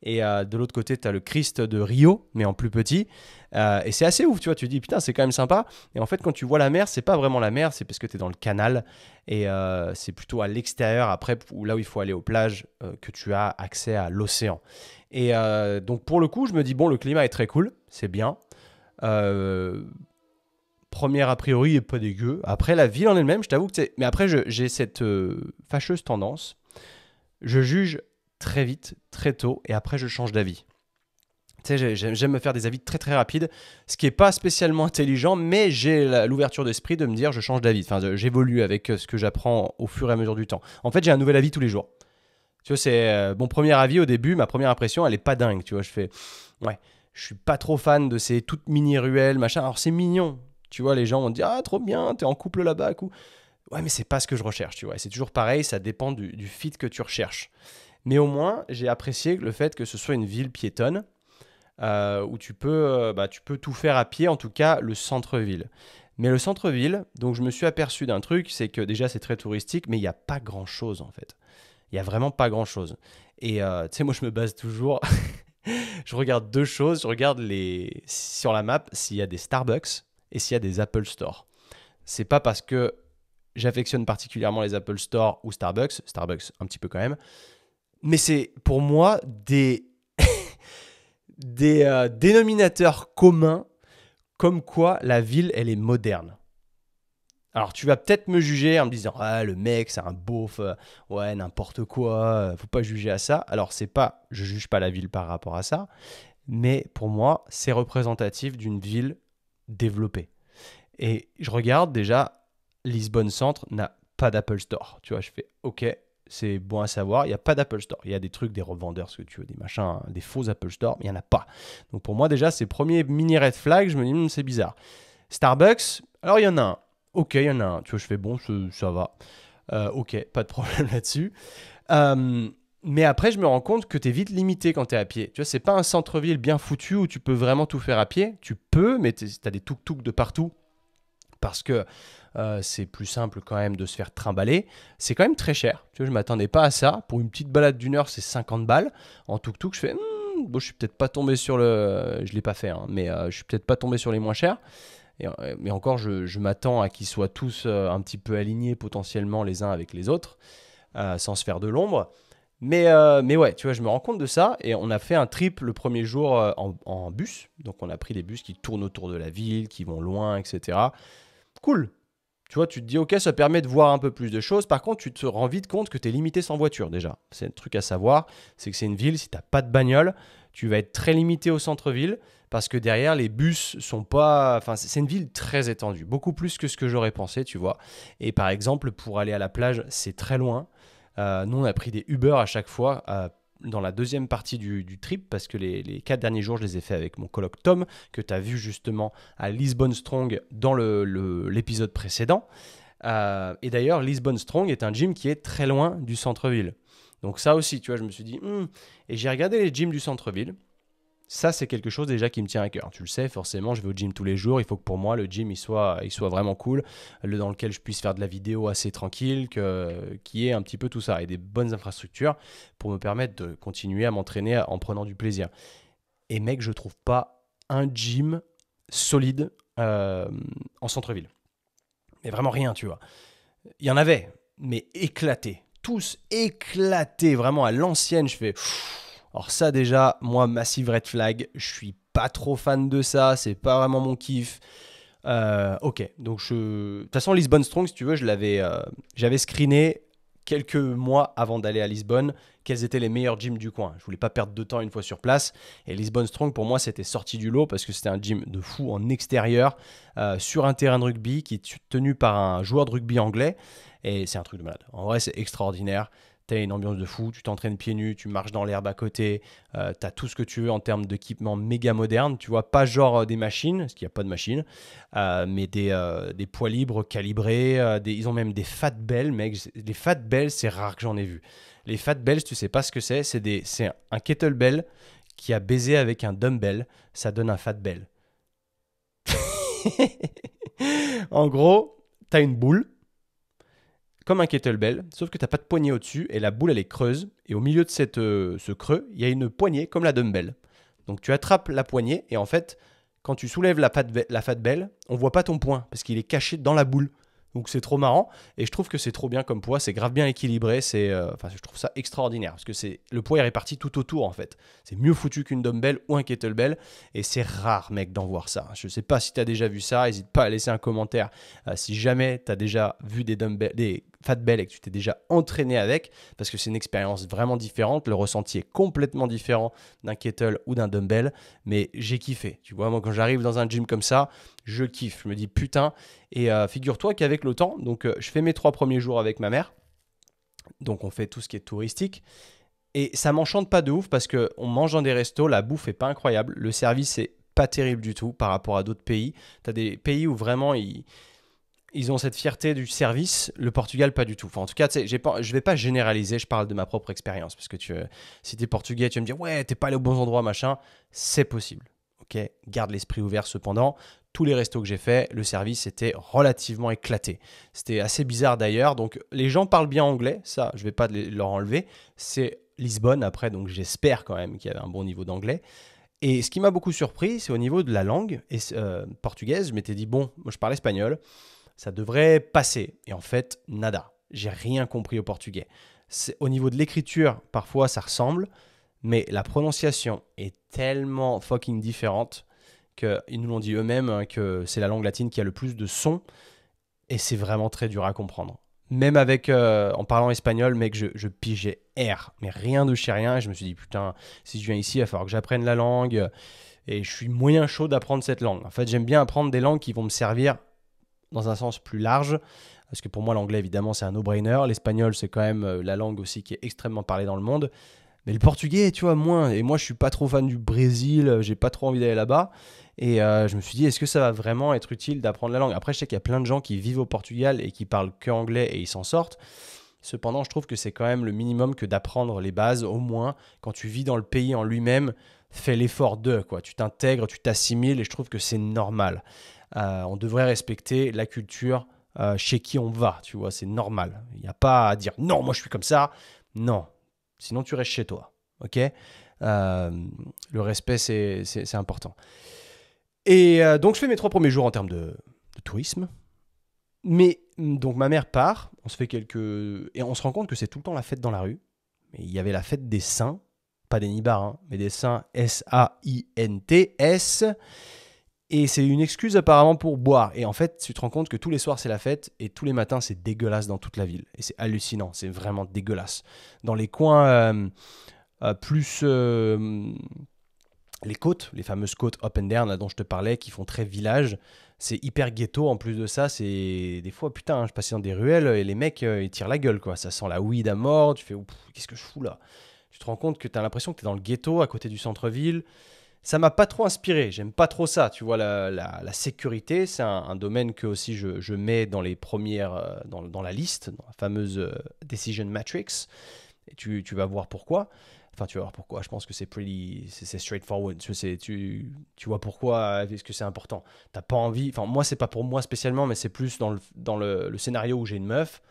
Et euh, de l'autre côté, tu as le Christ de Rio, mais en plus petit. et c'est assez ouf, tu vois. Tu te dis, putain, c'est quand même sympa. Et en fait, quand tu vois la mer, c'est pas vraiment la mer, c'est parce que tu es dans le canal. Et c'est plutôt à l'extérieur, après, là où il faut aller aux plages, que tu as accès à l'océan. Et donc, pour le coup, je me dis, bon, le climat est très cool, c'est bien première a priori est pas dégueu. Après, la ville en elle-même, je t'avoue que c'est. Mais après, j'ai cette euh, fâcheuse tendance. Je juge très vite, très tôt, et après, je change d'avis. Tu sais, j'aime me faire des avis très très rapides, ce qui n'est pas spécialement intelligent, mais j'ai l'ouverture d'esprit de me dire je change d'avis. Enfin, j'évolue avec euh, ce que j'apprends au fur et à mesure du temps. En fait, j'ai un nouvel avis tous les jours. Tu vois, c'est euh, mon premier avis au début, ma première impression, elle est pas dingue. Tu vois, je fais ouais, je suis pas trop fan de ces toutes mini ruelles, machin. Alors c'est mignon, tu vois, les gens vont te dire Ah, trop bien, t'es en couple là-bas. ou Ouais, mais c'est pas ce que je recherche, tu vois. C'est toujours pareil, ça dépend du, fit que tu recherches. Mais au moins, j'ai apprécié le fait que ce soit une ville piétonne. Euh, où tu peux, euh, bah, tu peux tout faire à pied, en tout cas le centre-ville. Mais le centre-ville, donc je me suis aperçu d'un truc, c'est que déjà c'est très touristique, mais il n'y a pas grand-chose en fait. Il n'y a vraiment pas grand-chose. Et euh, tu sais, moi je me base toujours, je regarde deux choses, je regarde les... sur la map s'il y a des Starbucks et s'il y a des Apple Store. C'est pas parce que j'affectionne particulièrement les Apple Store ou Starbucks, Starbucks un petit peu quand même, mais c'est pour moi des, des euh, dénominateurs communs comme quoi la ville, elle est moderne. Alors tu vas peut-être me juger en me disant ah le mec c'est un beauf euh, ouais n'importe quoi euh, faut pas juger à ça alors c'est pas je juge pas la ville par rapport à ça mais pour moi c'est représentatif d'une ville développé. Et je regarde déjà, Lisbonne Centre n'a pas d'Apple Store. Tu vois, je fais OK, c'est bon à savoir, il n'y a pas d'Apple Store. Il y a des trucs, des revendeurs, ce que tu veux, des machins, hein, des faux Apple Store, mais il n'y en a pas. Donc pour moi, déjà, ces premiers mini red flags, je me dis, hmm, c'est bizarre. Starbucks, alors il y en a un. Ok, il y en a un. Tu vois, je fais bon, ça, va. Euh, ok, pas de problème là-dessus. Euh, mais après, je me rends compte que tu es vite limité quand tu es à pied. Tu vois, c'est pas un centre-ville bien foutu où tu peux vraiment tout faire à pied. Tu peux, mais tu as des tuk-tuk de partout parce que euh, c'est plus simple quand même de se faire trimballer. C'est quand même très cher. Tu vois, je m'attendais pas à ça. Pour une petite balade d'une heure, c'est 50 balles. En tuk-tuk, je fais. Hmm, bon, je suis peut-être pas tombé sur le. Je l'ai pas fait, hein, mais euh, je suis peut-être pas tombé sur les moins chers. Et, euh, mais encore, je, m'attends à qu'ils soient tous un petit peu alignés potentiellement les uns avec les autres, sans se faire de l'ombre. Mais, euh, mais ouais, tu vois, je me rends compte de ça et on a fait un trip le premier jour euh, en, bus. Donc on a pris des bus qui tournent autour de la ville, qui vont loin, etc. Cool. Tu vois, tu te dis, ok, ça permet de voir un peu plus de choses. Par contre, tu te rends vite compte que tu es limité sans voiture déjà. C'est un truc à savoir, c'est que c'est une ville, si tu pas de bagnole, tu vas être très limité au centre-ville parce que derrière, les bus sont pas... Enfin, c'est une ville très étendue, beaucoup plus que ce que j'aurais pensé, tu vois. Et par exemple, pour aller à la plage, c'est très loin. Euh, nous, on a pris des Uber à chaque fois euh, dans la deuxième partie du, trip, parce que les, quatre derniers jours, je les ai faits avec mon colloque Tom, que tu as vu justement à Lisbonne Strong dans l'épisode précédent. Euh, et d'ailleurs, Lisbonne Strong est un gym qui est très loin du centre-ville. Donc ça aussi, tu vois, je me suis dit, hmm. et j'ai regardé les gyms du centre-ville ça, c'est quelque chose déjà qui me tient à cœur. Tu le sais, forcément, je vais au gym tous les jours. Il faut que pour moi, le gym, il soit, il soit vraiment cool, dans lequel je puisse faire de la vidéo assez tranquille, que qui ait un petit peu tout ça et des bonnes infrastructures pour me permettre de continuer à m'entraîner en prenant du plaisir. Et mec, je trouve pas un gym solide euh, en centre-ville. Mais vraiment rien, tu vois. Il y en avait, mais éclaté. Tous éclatés, vraiment à l'ancienne. Je fais. Alors ça déjà, moi, Massive Red Flag, je suis pas trop fan de ça, c'est pas vraiment mon kiff. Euh, ok, donc je... De toute façon, Lisbonne Strong, si tu veux, je l'avais, euh, j'avais screené quelques mois avant d'aller à Lisbonne, quels étaient les meilleurs gyms du coin. Je voulais pas perdre de temps une fois sur place. Et Lisbonne Strong, pour moi, c'était sorti du lot parce que c'était un gym de fou en extérieur, euh, sur un terrain de rugby qui est tenu par un joueur de rugby anglais. Et c'est un truc de malade. En vrai, c'est extraordinaire une ambiance de fou, tu t'entraînes pieds nus, tu marches dans l'herbe à côté, euh, t'as tu as tout ce que tu veux en termes d'équipement méga moderne, tu vois, pas genre euh, des machines, parce qu'il n'y a pas de machines, euh, mais des, poids libres calibrés, ils ont même des fat bells, mec, les fat bells, c'est rare que j'en ai vu. Les fat bells, tu sais pas ce que c'est, c'est un kettlebell qui a baisé avec un dumbbell, ça donne un fat bell. en gros, tu as une boule, comme un kettlebell, sauf que tu n'as pas de poignée au-dessus et la boule elle est creuse. Et au milieu de cette, euh, ce creux, il y a une poignée comme la dumbbell. Donc tu attrapes la poignée et en fait, quand tu soulèves la, la fat belle on voit pas ton poing parce qu'il est caché dans la boule. Donc c'est trop marrant et je trouve que c'est trop bien comme poids, c'est grave bien équilibré, c'est euh, enfin je trouve ça extraordinaire parce que c'est le poids est réparti tout autour en fait. C'est mieux foutu qu'une dumbbell ou un kettlebell et c'est rare mec d'en voir ça. Je sais pas si tu as déjà vu ça, n'hésite pas à laisser un commentaire euh, si jamais tu as déjà vu des dumbbells des Fat Bell et que tu t'es déjà entraîné avec, parce que c'est une expérience vraiment différente, le ressenti est complètement différent d'un kettle ou d'un dumbbell, mais j'ai kiffé. Tu vois, moi quand j'arrive dans un gym comme ça, je kiffe, je me dis putain, et euh, figure-toi qu'avec le temps, donc euh, je fais mes trois premiers jours avec ma mère, donc on fait tout ce qui est touristique, et ça m'enchante pas de ouf parce que on mange dans des restos, la bouffe est pas incroyable, le service est pas terrible du tout par rapport à d'autres pays. Tu as des pays où vraiment ils ils ont cette fierté du service, le Portugal pas du tout. en tout cas, je ne vais pas généraliser, je parle de ma propre expérience, parce que tu, euh, si tu es portugais, tu vas me dire, ouais, t'es pas allé au bon endroit, machin, c'est possible. Ok, garde l'esprit ouvert cependant. Tous les restos que j'ai fait, le service était relativement éclaté. C'était assez bizarre d'ailleurs. Donc les gens parlent bien anglais, ça, je ne vais pas leur enlever. C'est Lisbonne après, donc j'espère quand même qu'il y avait un bon niveau d'anglais. Et ce qui m'a beaucoup surpris, c'est au niveau de la langue et, euh, portugaise. Je m'étais dit, bon, moi je parle espagnol ça devrait passer. Et en fait, nada. J'ai rien compris au portugais. Au niveau de l'écriture, parfois ça ressemble, mais la prononciation est tellement fucking différente qu'ils nous l'ont dit eux-mêmes hein, que c'est la langue latine qui a le plus de sons et c'est vraiment très dur à comprendre. Même avec, euh, en parlant espagnol, mec, je, je pigeais R, mais rien de chez rien. je me suis dit, putain, si je viens ici, il va falloir que j'apprenne la langue. Et je suis moyen chaud d'apprendre cette langue. En fait, j'aime bien apprendre des langues qui vont me servir dans un sens plus large, parce que pour moi l'anglais évidemment c'est un no-brainer, l'espagnol c'est quand même euh, la langue aussi qui est extrêmement parlée dans le monde, mais le portugais tu vois moins, et moi je suis pas trop fan du Brésil, j'ai pas trop envie d'aller là-bas, et euh, je me suis dit est-ce que ça va vraiment être utile d'apprendre la langue Après je sais qu'il y a plein de gens qui vivent au Portugal et qui parlent que anglais et ils s'en sortent, Cependant, je trouve que c'est quand même le minimum que d'apprendre les bases, au moins quand tu vis dans le pays en lui-même, fais l'effort de quoi. Tu t'intègres, tu t'assimiles, et je trouve que c'est normal. Euh, on devrait respecter la culture euh, chez qui on va, tu vois, c'est normal. Il n'y a pas à dire non, moi je suis comme ça. Non, sinon tu restes chez toi, ok euh, Le respect, c'est important. Et donc je fais mes trois premiers jours en termes de, tourisme. Mais mm, donc ma mère part, on se fait quelques... Et on se rend compte que c'est tout le temps la fête dans la rue. Mais il y avait la fête des saints, pas des nibards, hein, mais des saints S-A-I-N-T-S. s a i n t s et c'est une excuse apparemment pour boire. Et en fait, tu te rends compte que tous les soirs c'est la fête et tous les matins c'est dégueulasse dans toute la ville. Et c'est hallucinant, c'est vraiment dégueulasse. Dans les coins euh, euh, plus... Euh, les côtes, les fameuses côtes up and down dont je te parlais, qui font très village, c'est hyper ghetto. En plus de ça, c'est des fois, putain, je passais dans des ruelles et les mecs, ils tirent la gueule, quoi. Ça sent la weed à mort. Tu fais, qu'est-ce que je fous là Tu te rends compte que tu as l'impression que tu es dans le ghetto à côté du centre-ville ça m'a pas trop inspiré. J'aime pas trop ça. Tu vois, la, sécurité, c'est un, domaine que aussi je, mets dans les premières, euh, dans, la liste, dans la fameuse euh, decision matrix. Et tu, vas voir pourquoi. Enfin, tu vas voir pourquoi. Je pense que c'est pretty, c'est straightforward. Tu, tu, vois pourquoi est-ce que c'est important. T'as pas envie. Enfin, moi, c'est pas pour moi spécialement, mais c'est plus dans le, dans le scénario où j'ai une meuf.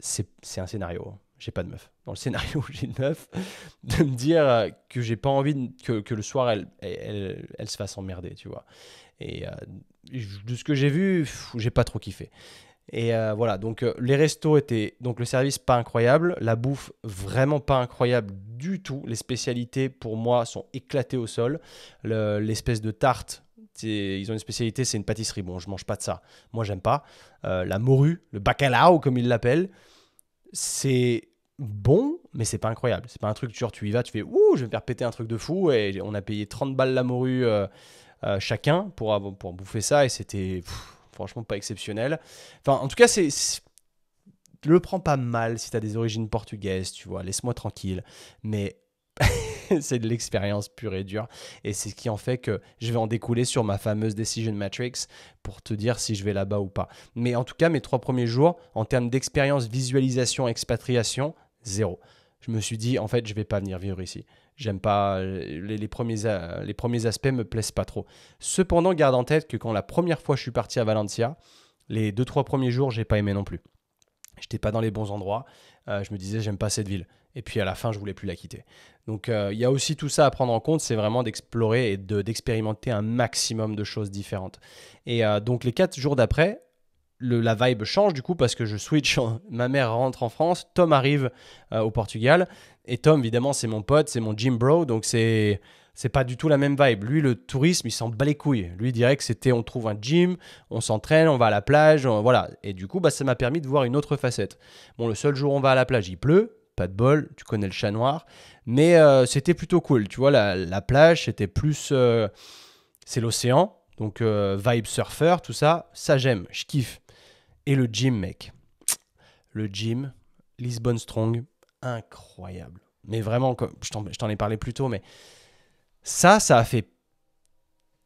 C'est un scénario. Hein j'ai pas de meuf. Dans le scénario, j'ai une meuf, de me dire que j'ai pas envie que, que, le soir, elle, elle, se fasse emmerder, tu vois. Et euh, de ce que j'ai vu, j'ai pas trop kiffé. Et euh, voilà, donc euh, les restos étaient, donc le service pas incroyable, la bouffe vraiment pas incroyable du tout. Les spécialités pour moi sont éclatées au sol. L'espèce de tarte, ils ont une spécialité, c'est une pâtisserie. Bon, je mange pas de ça, moi j'aime pas. la morue, le bacalao comme ils l'appellent c'est bon, mais c'est pas incroyable. C'est pas un truc, genre, tu y vas, tu fais ouh, je vais me faire péter un truc de fou. Et on a payé 30 balles la morue euh, euh, chacun pour, pour bouffer ça. Et c'était franchement pas exceptionnel. Enfin, en tout cas, c'est. Le prends pas mal si t'as des origines portugaises, tu vois, laisse-moi tranquille. Mais c'est de l'expérience pure et dure. Et c'est ce qui en fait que je vais en découler sur ma fameuse Decision Matrix pour te dire si je vais là-bas ou pas. Mais en tout cas, mes trois premiers jours, en termes d'expérience, visualisation, expatriation, zéro. Je me suis dit, en fait, je vais pas venir vivre ici. J'aime pas, euh, les, premiers, euh, les premiers aspects me plaisent pas trop. Cependant, garde en tête que quand la première fois je suis parti à Valencia, les deux, trois premiers jours, j'ai pas aimé non plus. J'étais pas dans les bons endroits. Euh, je me disais, j'aime pas cette ville. Et puis à la fin, je voulais plus la quitter. Donc euh, il y a aussi tout ça à prendre en compte, c'est vraiment d'explorer et d'expérimenter un maximum de choses différentes. Et euh, donc les quatre jours d'après, le, la vibe change du coup parce que je switch. Ma mère rentre en France, Tom arrive euh, au Portugal et Tom évidemment c'est mon pote, c'est mon gym bro, donc c'est c'est pas du tout la même vibe. Lui le tourisme il s'en bat les couilles. Lui il dirait que c'était on trouve un gym, on s'entraîne, on va à la plage, voilà. Et du coup bah ça m'a permis de voir une autre facette. Bon le seul jour où on va à la plage il pleut, pas de bol, tu connais le chat noir. Mais euh, c'était plutôt cool. Tu vois, la, plage, c'était plus. Euh, c'est l'océan, donc euh, vibe surfer, tout ça. Ça, j'aime, je kiffe. Et le gym, mec. Le gym, Lisbon Strong, incroyable. Mais vraiment, comme, je t'en ai parlé plus tôt, mais ça, ça a fait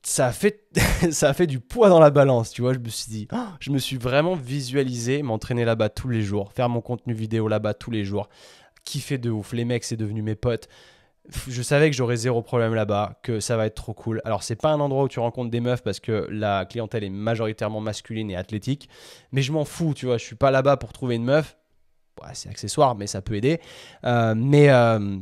ça a fait ça a fait du poids dans la balance, tu vois. Je me suis dit, oh, je me suis vraiment visualisé m'entraîner là-bas tous les jours, faire mon contenu vidéo là-bas tous les jours, fait de ouf. Les mecs, c'est devenu mes potes. Je savais que j'aurais zéro problème là-bas, que ça va être trop cool. Alors, c'est pas un endroit où tu rencontres des meufs parce que la clientèle est majoritairement masculine et athlétique, mais je m'en fous, tu vois. Je suis pas là-bas pour trouver une meuf. Bah, c'est accessoire, mais ça peut aider. Euh, mais. Euh,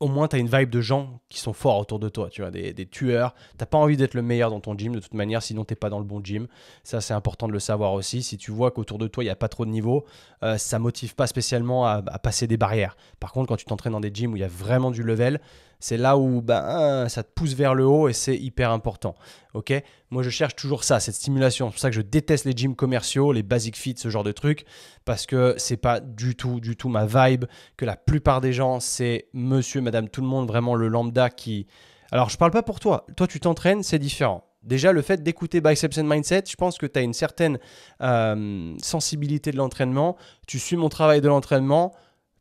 au moins tu as une vibe de gens qui sont forts autour de toi, tu vois, des, des tueurs. T'as pas envie d'être le meilleur dans ton gym de toute manière, sinon t'es pas dans le bon gym. Ça, c'est important de le savoir aussi. Si tu vois qu'autour de toi, il n'y a pas trop de niveau, ça euh, ça motive pas spécialement à, à, passer des barrières. Par contre, quand tu t'entraînes dans des gyms où il y a vraiment du level, c'est là où ben, hein, ça te pousse vers le haut et c'est hyper important. Ok Moi, je cherche toujours ça, cette stimulation. C'est pour ça que je déteste les gyms commerciaux, les basic fit, ce genre de trucs, parce que c'est pas du tout, du tout ma vibe. Que la plupart des gens, c'est monsieur, madame, tout le monde, vraiment le lambda qui. Alors, je parle pas pour toi. Toi, tu t'entraînes, c'est différent. Déjà, le fait d'écouter Biceps and Mindset, je pense que tu as une certaine euh, sensibilité de l'entraînement. Tu suis mon travail de l'entraînement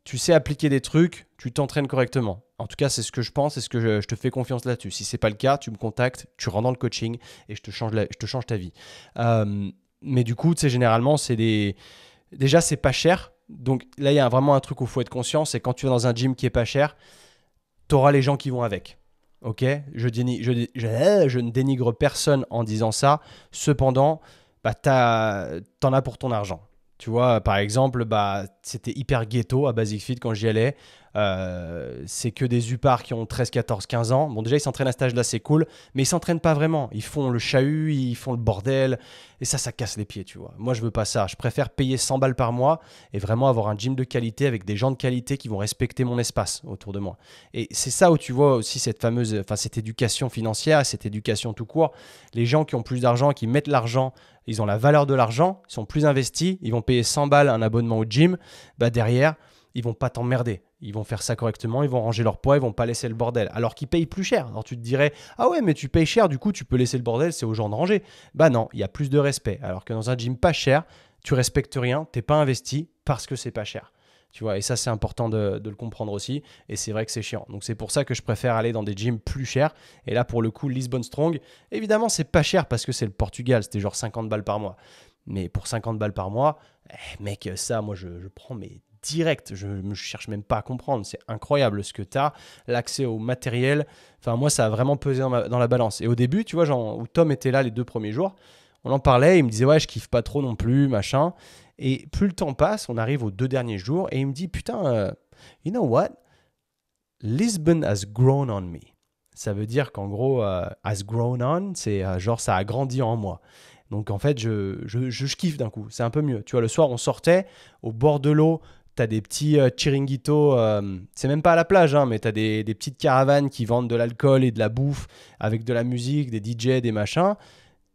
tu sais appliquer des trucs, tu t'entraînes correctement. En tout cas, c'est ce que je pense c'est ce que je, te fais confiance là-dessus. Si n'est pas le cas, tu me contactes, tu rentres dans le coaching et je te change, je te change ta vie. Euh, mais du coup, tu sais, généralement, c'est des. Déjà, c'est pas cher. Donc là, il y a vraiment un truc où il faut être conscient c'est quand tu vas dans un gym qui est pas cher, tu auras les gens qui vont avec. Ok eh, je, ne dénigre personne en disant ça. Cependant, bah, t'en as... pour ton argent. Tu vois, par exemple, bah, c'était hyper ghetto à Basic Fit quand j'y allais. Euh, c'est que des UPAR qui ont 13, 14, 15 ans. Bon, déjà, ils s'entraînent à stage là c'est cool, mais ils s'entraînent pas vraiment. Ils font le chahut, ils font le bordel, et ça, ça casse les pieds, tu vois. Moi, je veux pas ça. Je préfère payer 100 balles par mois et vraiment avoir un gym de qualité avec des gens de qualité qui vont respecter mon espace autour de moi. Et c'est ça où tu vois aussi cette fameuse, enfin, cette éducation financière, cette éducation tout court. Les gens qui ont plus d'argent, qui mettent l'argent ils ont la valeur de l'argent, ils sont plus investis, ils vont payer 100 balles un abonnement au gym, bah derrière, ils vont pas t'emmerder. Ils vont faire ça correctement, ils vont ranger leur poids, ils vont pas laisser le bordel. Alors qu'ils payent plus cher. Alors tu te dirais, ah ouais, mais tu payes cher, du coup tu peux laisser le bordel, c'est aux gens de ranger. Bah non, il y a plus de respect. Alors que dans un gym pas cher, tu respectes rien, t'es pas investi parce que c'est pas cher. Tu vois, et ça c'est important de, le comprendre aussi. Et c'est vrai que c'est chiant. Donc c'est pour ça que je préfère aller dans des gyms plus chers. Et là pour le coup, Lisbon Strong, évidemment c'est pas cher parce que c'est le Portugal, c'était genre 50 balles par mois. Mais pour 50 balles par mois, eh, mec, ça, moi, je, prends mes direct. Je ne cherche même pas à comprendre. C'est incroyable ce que tu as, l'accès au matériel. Enfin, moi, ça a vraiment pesé dans, la balance. Et au début, tu vois, genre, où Tom était là les deux premiers jours, on en parlait. Il me disait, ouais, je kiffe pas trop non plus, machin. Et plus le temps passe, on arrive aux deux derniers jours et il me dit, putain, euh, you know what? Lisbon has grown on me. Ça veut dire qu'en gros, euh, has grown on, c'est euh, genre ça a grandi en moi. Donc en fait, je, je, je, kiffe d'un coup. C'est un peu mieux. Tu vois, le soir, on sortait au bord de l'eau. T'as des petits euh, chiringuitos, euh, c'est même pas à la plage, hein, mais t'as des, des petites caravanes qui vendent de l'alcool et de la bouffe avec de la musique, des DJ, des machins.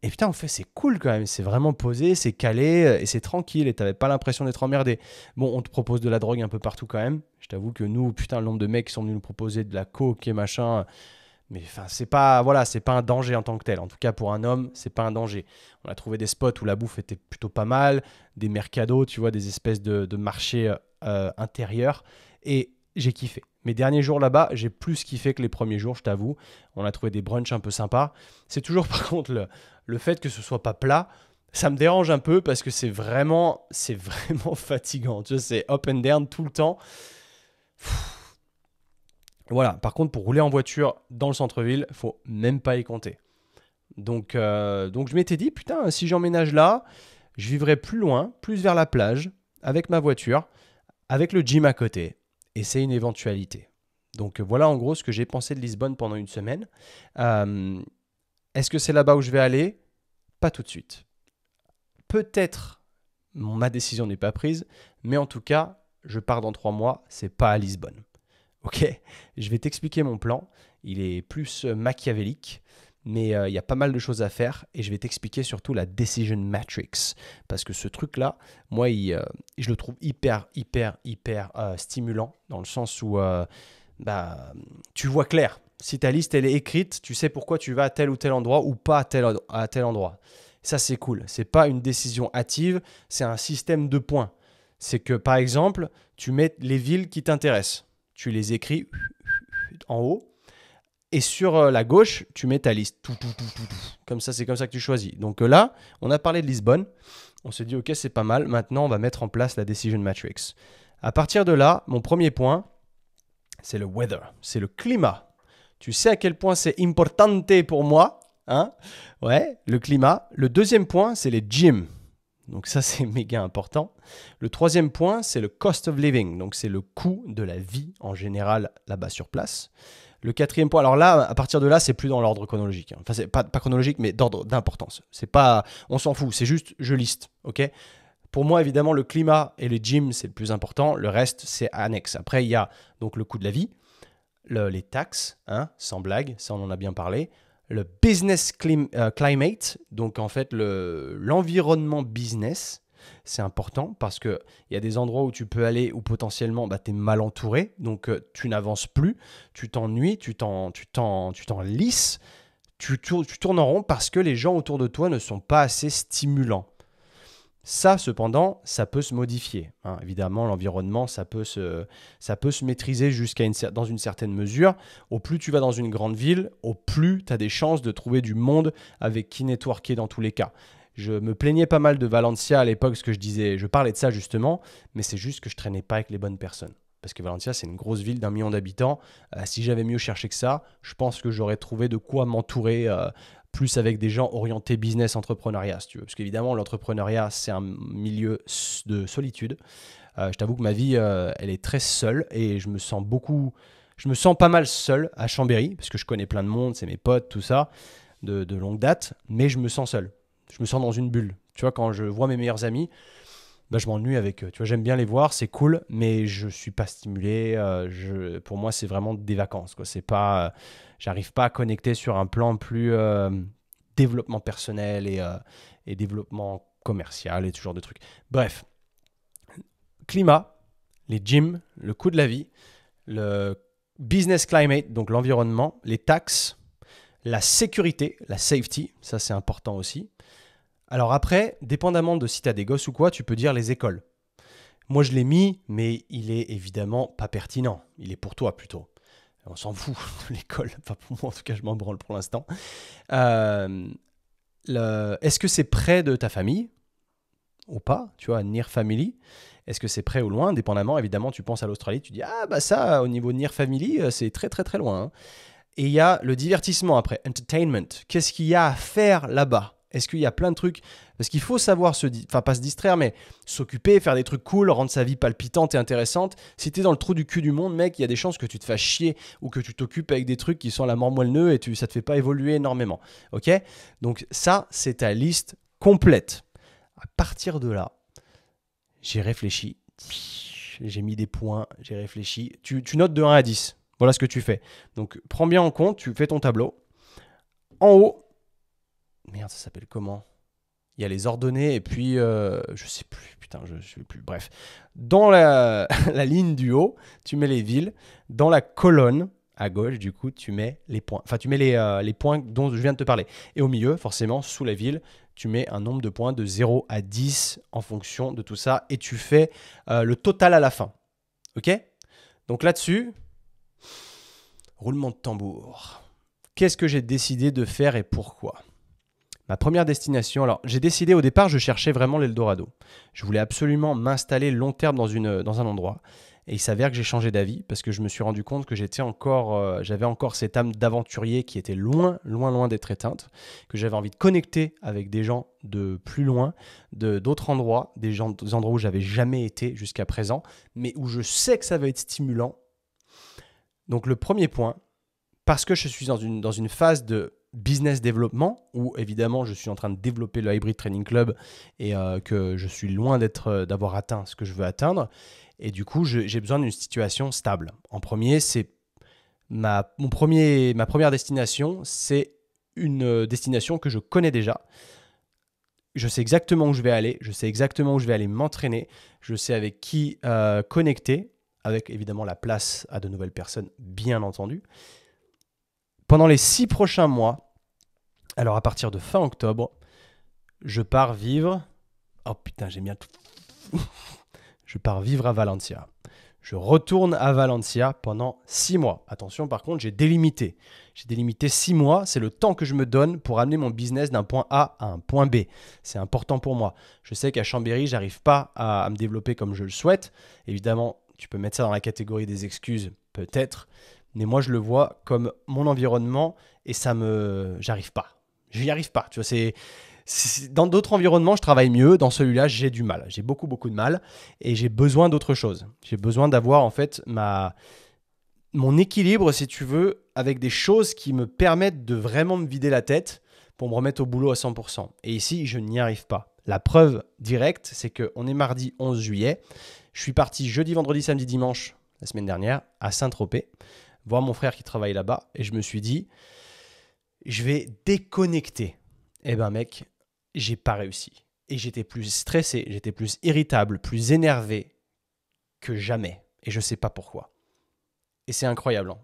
Et putain, en fait, c'est cool quand même. C'est vraiment posé, c'est calé euh, et c'est tranquille. Et t'avais pas l'impression d'être emmerdé. Bon, on te propose de la drogue un peu partout quand même. Je t'avoue que nous, putain, le nombre de mecs qui sont venus nous proposer de la coke et machin. Mais enfin, c'est pas voilà, c'est pas un danger en tant que tel. En tout cas, pour un homme, c'est pas un danger. On a trouvé des spots où la bouffe était plutôt pas mal, des mercados, tu vois, des espèces de, de marchés euh, intérieurs. Et j'ai kiffé. Mes derniers jours là-bas, j'ai plus kiffé que les premiers jours, je t'avoue. On a trouvé des brunchs un peu sympas. C'est toujours par contre le, fait que ce soit pas plat, ça me dérange un peu parce que c'est vraiment, c'est vraiment fatigant. Tu sais, c'est up and down tout le temps. Pfff voilà, par contre, pour rouler en voiture dans le centre-ville, faut même pas y compter. Donc, euh, donc je m'étais dit, putain, si j'emménage là, je vivrai plus loin, plus vers la plage, avec ma voiture, avec le gym à côté. Et c'est une éventualité. Donc euh, voilà en gros ce que j'ai pensé de Lisbonne pendant une semaine. Euh, est-ce que c'est là-bas où je vais aller Pas tout de suite. Peut-être ma décision n'est pas prise, mais en tout cas, je pars dans trois mois, c'est pas à Lisbonne ok, je vais t'expliquer mon plan, il est plus euh, machiavélique, mais euh, il y a pas mal de choses à faire et je vais t'expliquer surtout la decision matrix parce que ce truc là moi euh, je le trouve hyper hyper hyper stimulant dans le sens où bah, tu vois clair si ta liste elle est écrite tu sais pourquoi tu vas à tel ou tel endroit ou pas à tel, endroit ça c'est cool c'est pas une décision hâtive c'est un système de points c'est que par exemple tu mets les villes qui t'intéressent tu les écris en haut. Et sur euh, la gauche, tu mets ta liste. comme ça, c'est comme ça que tu choisis. Donc euh, là, on a parlé de Lisbonne. On s'est dit, ok, c'est pas mal. Maintenant, on va mettre en place la decision matrix. À partir de là, mon premier point, c'est le weather, c'est le climat. Tu sais à quel point c'est importante pour moi. Hein ouais, le climat. Le deuxième point, c'est les gyms. Donc ça, c'est méga important. Le troisième point, c'est le cost of living. Donc c'est le coût de la vie en général là-bas sur place. Le quatrième point, alors là, à partir de là, c'est plus dans l'ordre chronologique. Hein. Enfin, c'est pas, pas chronologique, mais d'ordre d'importance. C'est pas, on s'en fout, c'est juste, je liste, ok pour moi, évidemment, le climat et les gym c'est le plus important. Le reste, c'est annexe. Après, il y a donc le coût de la vie, les taxes, hein, sans blague, ça on en a bien parlé le business euh, climate, donc en fait l'environnement business, c'est important parce qu'il y a des endroits où tu peux aller où potentiellement bah, tu es mal entouré, donc euh, tu n'avances plus, tu t'ennuies, tu t'en lisses, tu, tu tournes en rond parce que les gens autour de toi ne sont pas assez stimulants. Ça, cependant, ça peut se modifier. Hein. Évidemment, l'environnement, ça, peut se, ça peut se maîtriser jusqu'à une, dans une certaine mesure. Au plus tu vas dans une grande ville, au plus tu as des chances de trouver du monde avec qui networker dans tous les cas. Je me plaignais pas mal de Valencia à l'époque, ce que je disais, je parlais de ça justement, mais c'est juste que je traînais pas avec les bonnes personnes. Parce que Valencia, c'est une grosse ville d'un million d'habitants. Euh, si j'avais mieux cherché que ça, je pense que j'aurais trouvé de quoi m'entourer euh, plus avec des gens orientés business entrepreneuriat, si tu veux. Parce qu'évidemment, l'entrepreneuriat, c'est un milieu de solitude. Euh, je t'avoue que ma vie, euh, elle est très seule et je me sens beaucoup. Je me sens pas mal seul à Chambéry, parce que je connais plein de monde, c'est mes potes, tout ça, de, longue date, mais je me sens seul. Je me sens dans une bulle. Tu vois, quand je vois mes meilleurs amis, bah, je m'ennuie avec eux. Tu vois, j'aime bien les voir, c'est cool, mais je suis pas stimulé. Euh, je, pour moi, c'est vraiment des vacances. Quoi. C'est pas, j'arrive pas à connecter sur un plan plus euh, développement personnel euh, et, développement commercial et ce genre de trucs. Bref, climat, les gyms, le coût de la vie, le business climate, donc l'environnement, les taxes, la sécurité, la safety, ça c'est important aussi. Alors après, dépendamment de si tu as des gosses ou quoi, tu peux dire les écoles. Moi je l'ai mis, mais il est évidemment pas pertinent. Il est pour toi plutôt on s'en fout de l'école. Enfin, pour moi, en tout cas, je m'en branle pour l'instant. Euh, est-ce que c'est près de ta famille ou pas Tu vois, Near Family est-ce que c'est près ou loin Dépendamment, évidemment, tu penses à l'Australie, tu dis Ah, bah ça, au niveau de Near Family, euh, c'est très très très loin. Hein. Et il y a le divertissement après, entertainment. Qu'est-ce qu'il y a à faire là-bas est-ce qu'il y a plein de trucs Parce qu'il faut savoir se, enfin pas se distraire, mais s'occuper, faire des trucs cool, rendre sa vie palpitante et intéressante. Si es dans le trou du cul du monde, mec, il y a des chances que tu te fasses chier ou que tu t'occupes avec des trucs qui sont la mort moelle et tu, ça te fait pas évoluer énormément. Ok Donc ça, c'est ta liste complète. À partir de là, j'ai réfléchi, j'ai mis des points, j'ai réfléchi. Tu, tu notes de 1 à 10. Voilà ce que tu fais. Donc prends bien en compte, tu fais ton tableau. En haut, Merde, ça s'appelle comment il y a les ordonnées et puis euh, je sais plus, putain, je, suis sais plus. Bref, dans la, ligne du haut, tu mets les villes. Dans la colonne à gauche, du coup, tu mets les points. Enfin, tu mets les, euh, points dont je viens de te parler. Et au milieu, forcément, sous la ville, tu mets un nombre de points de 0 à 10 en fonction de tout ça et tu fais euh, le total à la fin. Ok Donc là-dessus, roulement de tambour. Qu'est-ce que j'ai décidé de faire et pourquoi Ma première destination, alors j'ai décidé au départ, je cherchais vraiment l'Eldorado. Je voulais absolument m'installer long terme dans, une, dans un endroit. Et il s'avère que j'ai changé d'avis parce que je me suis rendu compte que j'étais encore, euh, j'avais encore cette âme d'aventurier qui était loin, loin, loin d'être éteinte, que j'avais envie de connecter avec des gens de plus loin, de d'autres endroits, des, gens, endroits où j'avais jamais été jusqu'à présent, mais où je sais que ça va être stimulant. Donc le premier point, parce que je suis dans une, dans une phase de business développement, où évidemment je suis en train de développer le Hybrid Training Club et euh, que je suis loin d'être, euh, d'avoir atteint ce que je veux atteindre. Et du coup, j'ai besoin d'une situation stable. En premier, c'est ma, mon premier, ma première destination, c'est une euh, destination que je connais déjà. Je sais exactement où je vais aller, je sais exactement où je vais aller m'entraîner, je sais avec qui connecter, avec évidemment la place à de nouvelles personnes, bien entendu. Pendant les six prochains mois, alors à partir de fin octobre, je pars vivre. Oh putain, j'ai bien tout. je pars vivre à Valencia. Je retourne à Valencia pendant six mois. Attention, par contre, j'ai délimité. J'ai délimité six mois. C'est le temps que je me donne pour amener mon business d'un point A à un point B. C'est important pour moi. Je sais qu'à Chambéry, j'arrive pas à, à me développer comme je le souhaite. Évidemment, tu peux mettre ça dans la catégorie des excuses, peut-être. Mais moi, je le vois comme mon environnement et ça me. J'arrive pas. Je n'y arrive pas. Tu vois, c'est dans d'autres environnements, je travaille mieux. Dans celui-là, j'ai du mal. J'ai beaucoup, beaucoup de mal. Et j'ai besoin d'autre chose. J'ai besoin d'avoir, en fait, ma, mon équilibre, si tu veux, avec des choses qui me permettent de vraiment me vider la tête pour me remettre au boulot à 100%. Et ici, je n'y arrive pas. La preuve directe, c'est qu'on est mardi 11 juillet. Je suis parti jeudi, vendredi, samedi, dimanche, la semaine dernière, à Saint-Tropez, voir mon frère qui travaille là-bas. Et je me suis dit, je vais déconnecter. Eh ben mec, j'ai pas réussi. Et j'étais plus stressé, j'étais plus irritable, plus énervé que jamais. Et je sais pas pourquoi. Et c'est incroyable. Hein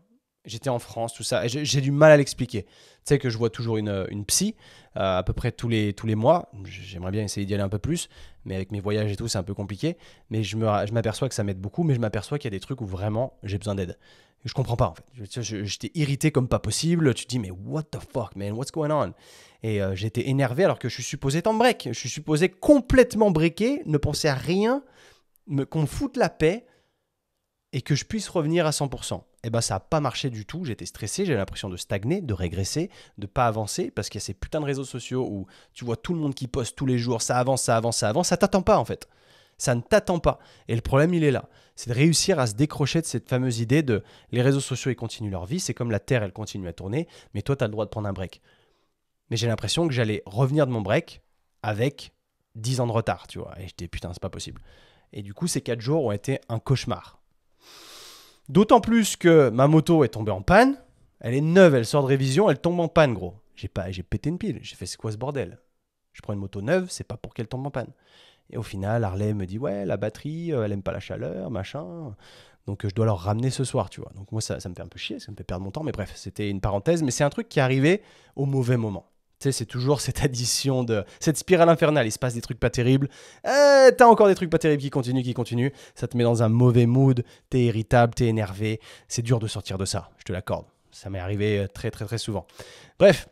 j'étais en France, tout ça. J'ai du mal à l'expliquer. Tu sais que je vois toujours une, psy euh, à peu près tous les, tous les mois. J'aimerais bien essayer d'y aller un peu plus, mais avec mes voyages et tout, c'est un peu compliqué. Mais je m'aperçois que ça m'aide beaucoup, mais je m'aperçois qu'il y a des trucs où vraiment j'ai besoin d'aide. Je comprends pas en fait. J'étais irrité comme pas possible. Tu dis, mais what the fuck, man, what's going on? Et euh, j'étais énervé alors que je suis supposé être en break. Je suis supposé complètement breaker, ne penser à rien, qu'on me foute la paix et que je puisse revenir à 100%. Eh ben ça n'a pas marché du tout, j'étais stressé, j'ai l'impression de stagner, de régresser, de pas avancer, parce qu'il y a ces putains de réseaux sociaux où tu vois tout le monde qui poste tous les jours, ça avance, ça avance, ça avance, ça t'attend pas en fait. Ça ne t'attend pas. Et le problème, il est là. C'est de réussir à se décrocher de cette fameuse idée de les réseaux sociaux, ils continuent leur vie, c'est comme la Terre, elle continue à tourner, mais toi, tu as le droit de prendre un break. Mais j'ai l'impression que j'allais revenir de mon break avec 10 ans de retard, tu vois. Et j'étais, putain, c'est pas possible. Et du coup, ces 4 jours ont été un cauchemar. D'autant plus que ma moto est tombée en panne. Elle est neuve, elle sort de révision, elle tombe en panne, gros. J'ai pas, j'ai pété une pile. J'ai fait c'est quoi ce bordel Je prends une moto neuve, c'est pas pour qu'elle tombe en panne. Et au final, Harley me dit ouais, la batterie, euh, elle aime pas la chaleur, machin. Donc euh, je dois leur ramener ce soir, tu vois. Donc moi ça, ça me fait un peu chier, ça me fait perdre mon temps, mais bref, c'était une parenthèse. Mais c'est un truc qui est arrivé au mauvais moment c'est toujours cette addition de. Cette spirale infernale. Il se passe des trucs pas terribles. Euh, t'as encore des trucs pas terribles qui continuent, qui continuent. Ça te met dans un mauvais mood. T'es irritable, t'es énervé. C'est dur de sortir de ça, je te l'accorde. Ça m'est arrivé euh, très, très, très souvent. Bref.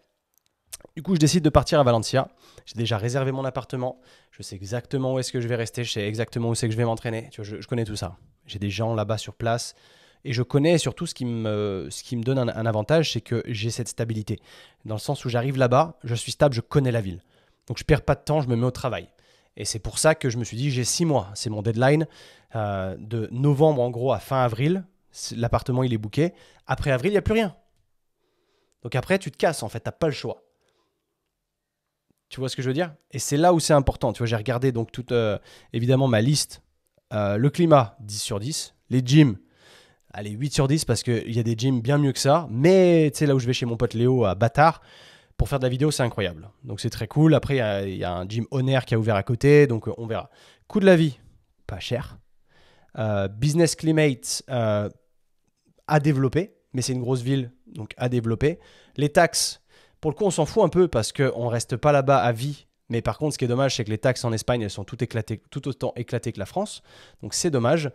Du coup, je décide de partir à Valencia. J'ai déjà réservé mon appartement. Je sais exactement où est-ce que je vais rester. Je sais exactement où c'est que je vais m'entraîner. je connais tout ça. J'ai des gens là-bas sur place. Et je connais surtout ce qui me, ce qui me donne un, avantage, c'est que j'ai cette stabilité. Dans le sens où j'arrive là-bas, je suis stable, je connais la ville. Donc je perds pas de temps, je me mets au travail. Et c'est pour ça que je me suis dit, j'ai six mois, c'est mon deadline, euh, de novembre en gros à fin avril, l'appartement il est booké, après avril il n'y a plus rien. Donc après tu te casses en fait, tu n'as pas le choix. Tu vois ce que je veux dire Et c'est là où c'est important, tu vois, j'ai regardé donc toute, euh, évidemment ma liste, euh, le climat 10 sur 10, les gyms allez, 8 sur 10 parce qu'il y a des gyms bien mieux que ça. Mais tu sais, là où je vais chez mon pote Léo à Bâtard, pour faire de la vidéo, c'est incroyable. Donc c'est très cool. Après, il y, a un gym Honor qui a ouvert à côté, donc on verra. Coût de la vie, pas cher. Euh, business climate euh, à développer, mais c'est une grosse ville, donc à développer. Les taxes, pour le coup, on s'en fout un peu parce qu'on ne reste pas là-bas à vie mais par contre, ce qui est dommage, c'est que les taxes en Espagne, elles sont tout, autant éclatées que la France. Donc c'est dommage.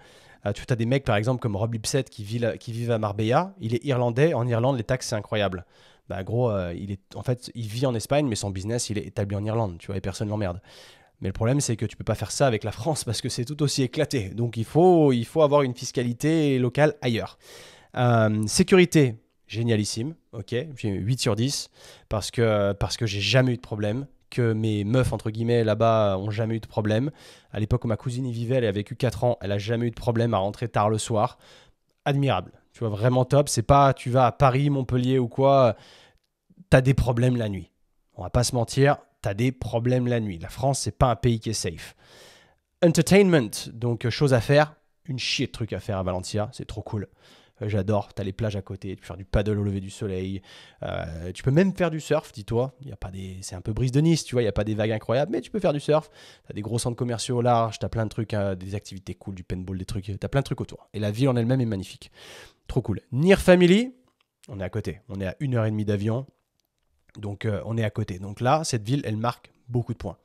Euh, tu as des mecs, par exemple, comme Rob Lipset qui, vit qui vivent à Marbella. Il est irlandais. En Irlande, les taxes, c'est incroyable. Bah gros, euh, il est, en fait, il vit en Espagne, mais son business, il est établi en Irlande, tu vois, et personne l'emmerde. Mais le problème, c'est que tu ne peux pas faire ça avec la France parce que c'est tout aussi éclaté. Donc il faut, il faut avoir une fiscalité locale ailleurs. Euh, sécurité, génialissime, ok, j'ai 8 sur 10 parce que, parce que j'ai jamais eu de problème mes meufs, entre guillemets, là-bas, euh, ont jamais eu de problème. À l'époque où ma cousine y vivait, elle a vécu 4 ans, elle a jamais eu de problème à rentrer tard le soir. Admirable. Tu vois, vraiment top. C'est pas tu vas à Paris, Montpellier ou quoi, euh, t'as des problèmes la nuit. On va pas se mentir, t'as des problèmes la nuit. La France, c'est pas un pays qui est safe. Entertainment, donc euh, chose à faire, une chier de truc à faire à Valencia, c'est trop cool. Euh, j'adore, tu as les plages à côté, tu peux faire du paddle au lever du soleil, euh, tu peux même faire du surf, dis-toi. y a pas des, c'est un peu brise de Nice, tu vois, il y a pas des vagues incroyables, mais tu peux faire du surf. Tu as des gros centres commerciaux au large, tu as plein de trucs, euh, des activités cool, du paintball, des trucs, tu as plein de trucs autour. Et la ville en elle-même est magnifique. Trop cool. Near Family, on est à côté, on est à une heure et demie d'avion, donc on est à côté. Donc là, cette ville, elle marque beaucoup de points.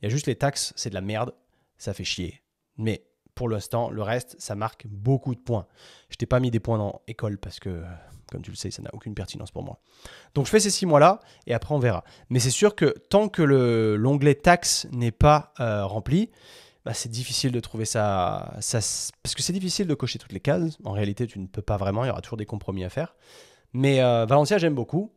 Il y a juste les taxes, c'est de la merde, ça fait chier. Mais pour l'instant, le reste, ça marque beaucoup de points. Je t'ai pas mis des points dans école parce que, comme tu le sais, ça n'a aucune pertinence pour moi. Donc je fais ces six mois-là et après on verra. Mais c'est sûr que tant que le l'onglet taxes n'est pas euh, rempli, bah, c'est difficile de trouver ça, parce que c'est difficile de cocher toutes les cases. En réalité, tu ne peux pas vraiment, il y aura toujours des compromis à faire. Mais euh, Valencia, j'aime beaucoup.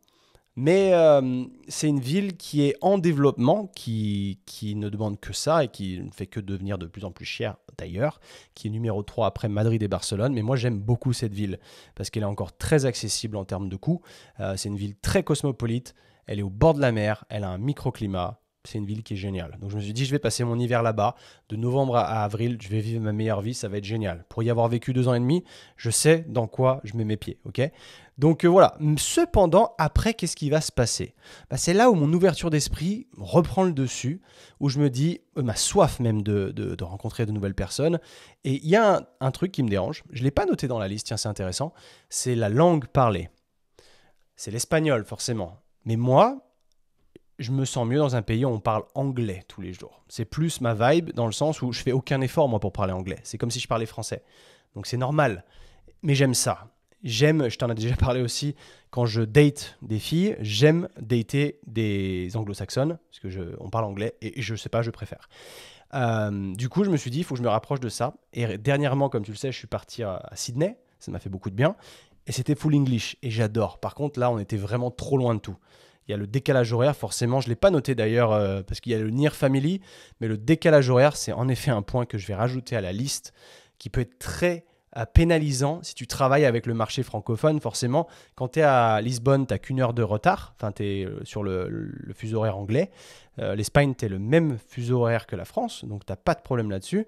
Mais euh, c'est une ville qui est en développement, qui, qui ne demande que ça et qui ne fait que devenir de plus en plus chère d'ailleurs, qui est numéro 3 après Madrid et Barcelone. Mais moi, j'aime beaucoup cette ville parce qu'elle est encore très accessible en termes de coûts. Euh, c'est une ville très cosmopolite. Elle est au bord de la mer. Elle a un microclimat c'est une ville qui est géniale. Donc je me suis dit, je vais passer mon hiver là-bas, de novembre à avril, je vais vivre ma meilleure vie, ça va être génial. Pour y avoir vécu deux ans et demi, je sais dans quoi je mets mes pieds, ok Donc euh, voilà. Cependant, après, qu'est-ce qui va se passer bah, C'est là où mon ouverture d'esprit reprend le dessus, où je me dis, euh, ma soif même de, rencontrer de nouvelles personnes. Et il y a un, truc qui me dérange, je ne l'ai pas noté dans la liste, tiens c'est intéressant, c'est la langue parlée. C'est l'espagnol forcément. Mais moi, je me sens mieux dans un pays où on parle anglais tous les jours. C'est plus ma vibe dans le sens où je fais aucun effort moi pour parler anglais. C'est comme si je parlais français. Donc c'est normal. Mais j'aime ça. J'aime, je t'en ai déjà parlé aussi, quand je date des filles, j'aime dater des anglo-saxonnes, parce que je, on parle anglais et je sais pas, je préfère. Euh, du coup, je me suis dit, il faut que je me rapproche de ça. Et dernièrement, comme tu le sais, je suis parti à Sydney, ça m'a fait beaucoup de bien, et c'était full English, et j'adore. Par contre, là, on était vraiment trop loin de tout. Il y a le décalage horaire, forcément. Je ne l'ai pas noté d'ailleurs euh, parce qu'il y a le Near Family, mais le décalage horaire, c'est en effet un point que je vais rajouter à la liste qui peut être très euh, pénalisant si tu travailles avec le marché francophone. Forcément, quand tu es à Lisbonne, tu n'as qu'une heure de retard. Enfin, tu es euh, sur le, fuseau horaire anglais. L'Espagne, tu es le même fuseau horaire que la France, donc tu n'as pas de problème là-dessus.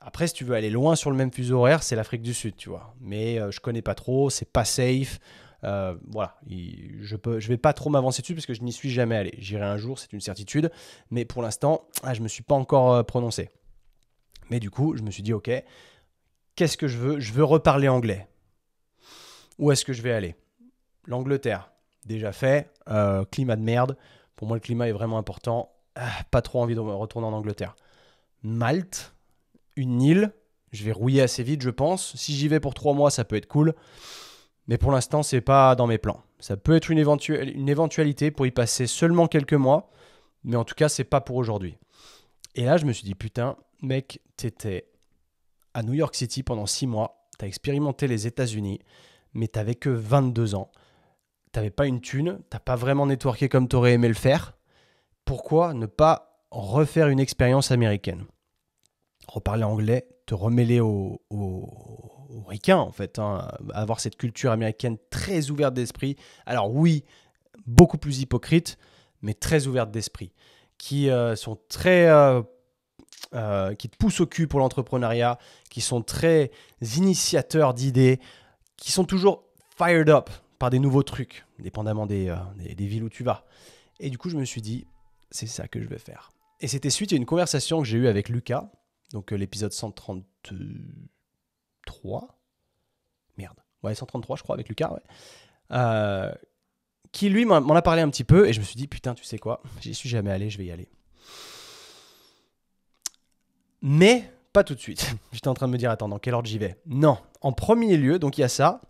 Après, si tu veux aller loin sur le même fuseau horaire, c'est l'Afrique du Sud, tu vois. Mais je ne connais pas trop, c'est pas safe. Euh, voilà, je ne je vais pas trop m'avancer dessus parce que je n'y suis jamais allé. J'irai un jour, c'est une certitude, mais pour l'instant, ah, je ne me suis pas encore euh, prononcé. Mais du coup, je me suis dit, ok, qu'est-ce que je veux Je veux reparler anglais. Où est-ce que je vais aller L'Angleterre, déjà fait, euh, climat de merde. Pour moi, le climat est vraiment important. Ah, pas trop envie de retourner en Angleterre. Malte, une île, je vais rouiller assez vite, je pense. Si j'y vais pour trois mois, ça peut être cool. Mais pour l'instant, c'est pas dans mes plans. Ça peut être une, éventualité pour y passer seulement quelques mois, mais en tout cas, c'est pas pour aujourd'hui. Et là, je me suis dit, putain, mec, t'étais à New York City pendant six mois, t'as expérimenté les États-Unis, mais t'avais que 22 ans. T'avais pas une thune, t'as pas vraiment networké comme t'aurais aimé le faire. Pourquoi ne pas refaire une expérience américaine Reparler anglais, te remêler au, ricains, en fait. Hein, avoir cette culture américaine très ouverte d'esprit. Alors oui, beaucoup plus hypocrite, mais très ouverte d'esprit. Qui euh, sont très... Euh, euh, qui te poussent au cul pour l'entrepreneuriat, qui sont très initiateurs d'idées, qui sont toujours fired up par des nouveaux trucs, dépendamment des, des, villes où tu vas. Et du coup, je me suis dit, c'est ça que je vais faire. Et c'était suite à une conversation que j'ai eue avec Lucas, donc l'épisode 132, 133. Merde. Ouais, 133, je crois, avec Lucas, ouais. Euh, qui, lui, m'en a parlé un petit peu. Et je me suis dit, putain, tu sais quoi J'y suis jamais allé, je vais y aller. Mais pas tout de suite. J'étais en train de me dire, attends, dans quel ordre j'y vais Non. En premier lieu, donc il y a ça.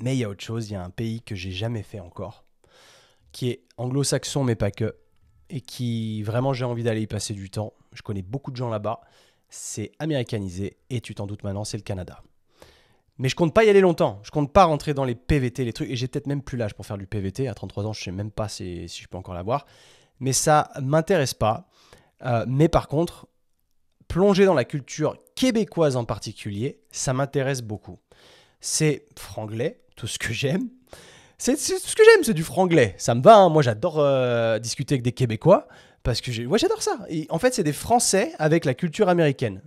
Mais il y a autre chose. Il y a un pays que j'ai jamais fait encore. Qui est anglo-saxon, mais pas que et qui vraiment j'ai envie d'aller y passer du temps. Je connais beaucoup de gens là-bas c'est américanisé et tu t'en doutes maintenant, c'est le Canada. Mais je compte pas y aller longtemps. Je compte pas rentrer dans les PVT, les trucs. Et j'ai peut-être même plus l'âge pour faire du PVT. À 33 ans, je sais même pas si, je peux encore l'avoir. Mais ça m'intéresse pas. Euh, mais par contre, plonger dans la culture québécoise en particulier, ça m'intéresse beaucoup. C'est franglais, tout ce que j'aime. C'est tout ce que j'aime, c'est du franglais. Ça me va. Hein. Moi, j'adore euh, discuter avec des Québécois. Parce que j'ai... Ouais, j'adore ça. en fait, c'est des Français avec la culture américaine.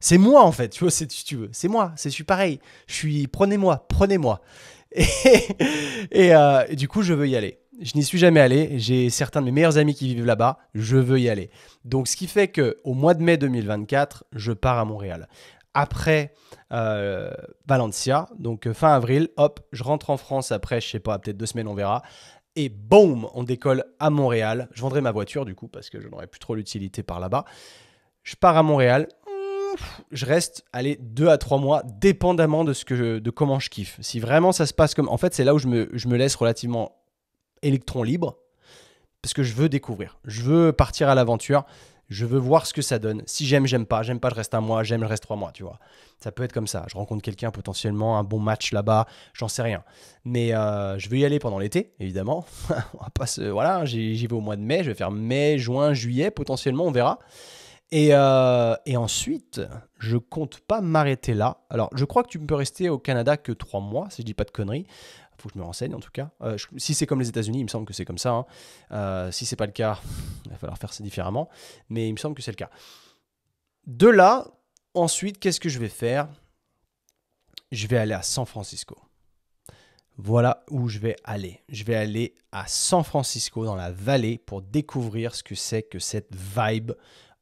C'est moi, en fait, tu vois, si tu veux. C'est moi, c'est, je suis pareil. Je suis prenez-moi, prenez-moi. Euh, et, du coup, je veux y aller. Je n'y suis jamais allé. J'ai certains de mes meilleurs amis qui vivent là-bas. Je veux y aller. Donc, ce qui fait que au mois de mai 2024, je pars à Montréal. Après euh, Valencia, donc euh, fin avril, hop, je rentre en France après, je sais pas, peut-être deux semaines, on verra. Et boum, on décolle à Montréal. Je vendrai ma voiture du coup parce que je n'aurai plus trop l'utilité par là-bas. Je pars à Montréal. Je reste, allez, deux à trois mois, dépendamment de ce que, de comment je kiffe. Si vraiment ça se passe comme, en fait, c'est là où je me, je me laisse relativement électron libre parce que je veux découvrir. Je veux partir à l'aventure. Je veux voir ce que ça donne. Si j'aime, j'aime pas. J'aime pas, je reste un mois. J'aime, je reste trois mois, tu vois. Ça peut être comme ça. Je rencontre quelqu'un potentiellement, un bon match là-bas, j'en sais rien. Mais euh, je veux y aller pendant l'été, évidemment. on va Voilà, j'y vais au mois de mai. Je vais faire mai, juin, juillet, potentiellement, on verra. Et, euh, et, ensuite, je compte pas m'arrêter là. Alors, je crois que tu peux rester au Canada que trois mois, si je dis pas de conneries faut que je me renseigne en tout cas. Euh, si c'est comme les États-Unis, il me semble que c'est comme ça. Si hein. Euh, si c'est pas le cas, il va falloir faire ça différemment. Mais il me semble que c'est le cas. De là, ensuite, qu'est-ce que je vais faire Je vais aller à San Francisco. Voilà où je vais aller. Je vais aller à San Francisco dans la vallée pour découvrir ce que c'est que cette vibe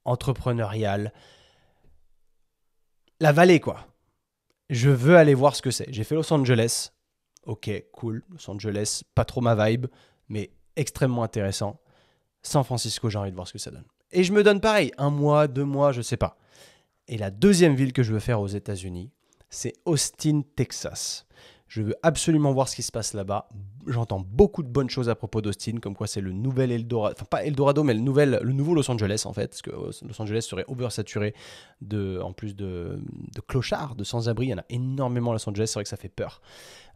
entrepreneuriale. La vallée, quoi. Je veux aller voir ce que c'est. J'ai fait Los Angeles ok, cool, Los Angeles, pas trop ma vibe, mais extrêmement intéressant. San Francisco, j'ai envie de voir ce que ça donne. Et je me donne pareil, un mois, deux mois, je sais pas. Et la deuxième ville que je veux faire aux États-Unis, c'est Austin, Texas. Je veux absolument voir ce qui se passe là-bas. J'entends beaucoup de bonnes choses à propos d'Austin, comme quoi c'est le nouvel Eldorado, enfin pas Eldorado, mais le, le nouveau Los Angeles en fait, parce que euh, Los Angeles serait oversaturé de, en plus de, clochards, de sans-abri. Il y en a énormément à Los Angeles, c'est vrai que ça fait peur.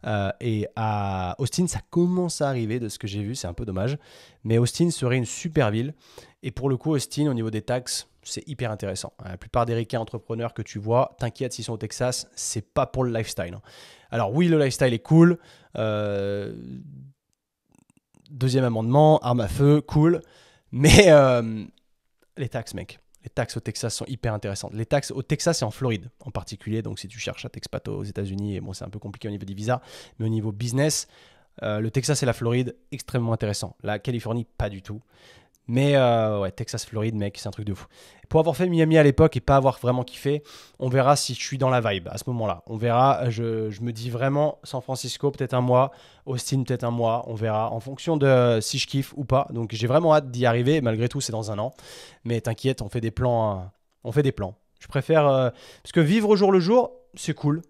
Euh, et à Austin, ça commence à arriver de ce que j'ai vu, c'est un peu dommage. Mais Austin serait une super ville. Et pour le coup, Austin, au niveau des taxes, c'est hyper intéressant. Euh, la plupart des ricains entrepreneurs que tu vois, t'inquiète s'ils sont au Texas, c'est pas pour le lifestyle. Hein. Alors oui, le lifestyle est cool. Euh, deuxième amendement, arme à feu, cool. Mais euh, les taxes, mec. Les taxes au Texas sont hyper intéressantes. Les taxes au Texas et en Floride en particulier. Donc si tu cherches à t'expato aux États-Unis, et bon, c'est un peu compliqué au niveau des visas, mais au niveau business, le Texas et la Floride, extrêmement intéressant. La Californie, pas du tout. Mais euh, ouais, Texas-Floride, mec, c'est un truc de fou. Pour avoir fait Miami à l'époque et pas avoir vraiment kiffé, on verra si je suis dans la vibe à ce moment-là. On verra, je, me dis vraiment San Francisco, peut-être un mois, Austin, peut-être un mois, on verra en fonction de euh, si je kiffe ou pas. Donc j'ai vraiment hâte d'y arriver, malgré tout, c'est dans un an. Mais t'inquiète, on fait des plans. Hein. On fait des plans. Je préfère. Euh, parce que vivre au jour le jour, c'est cool.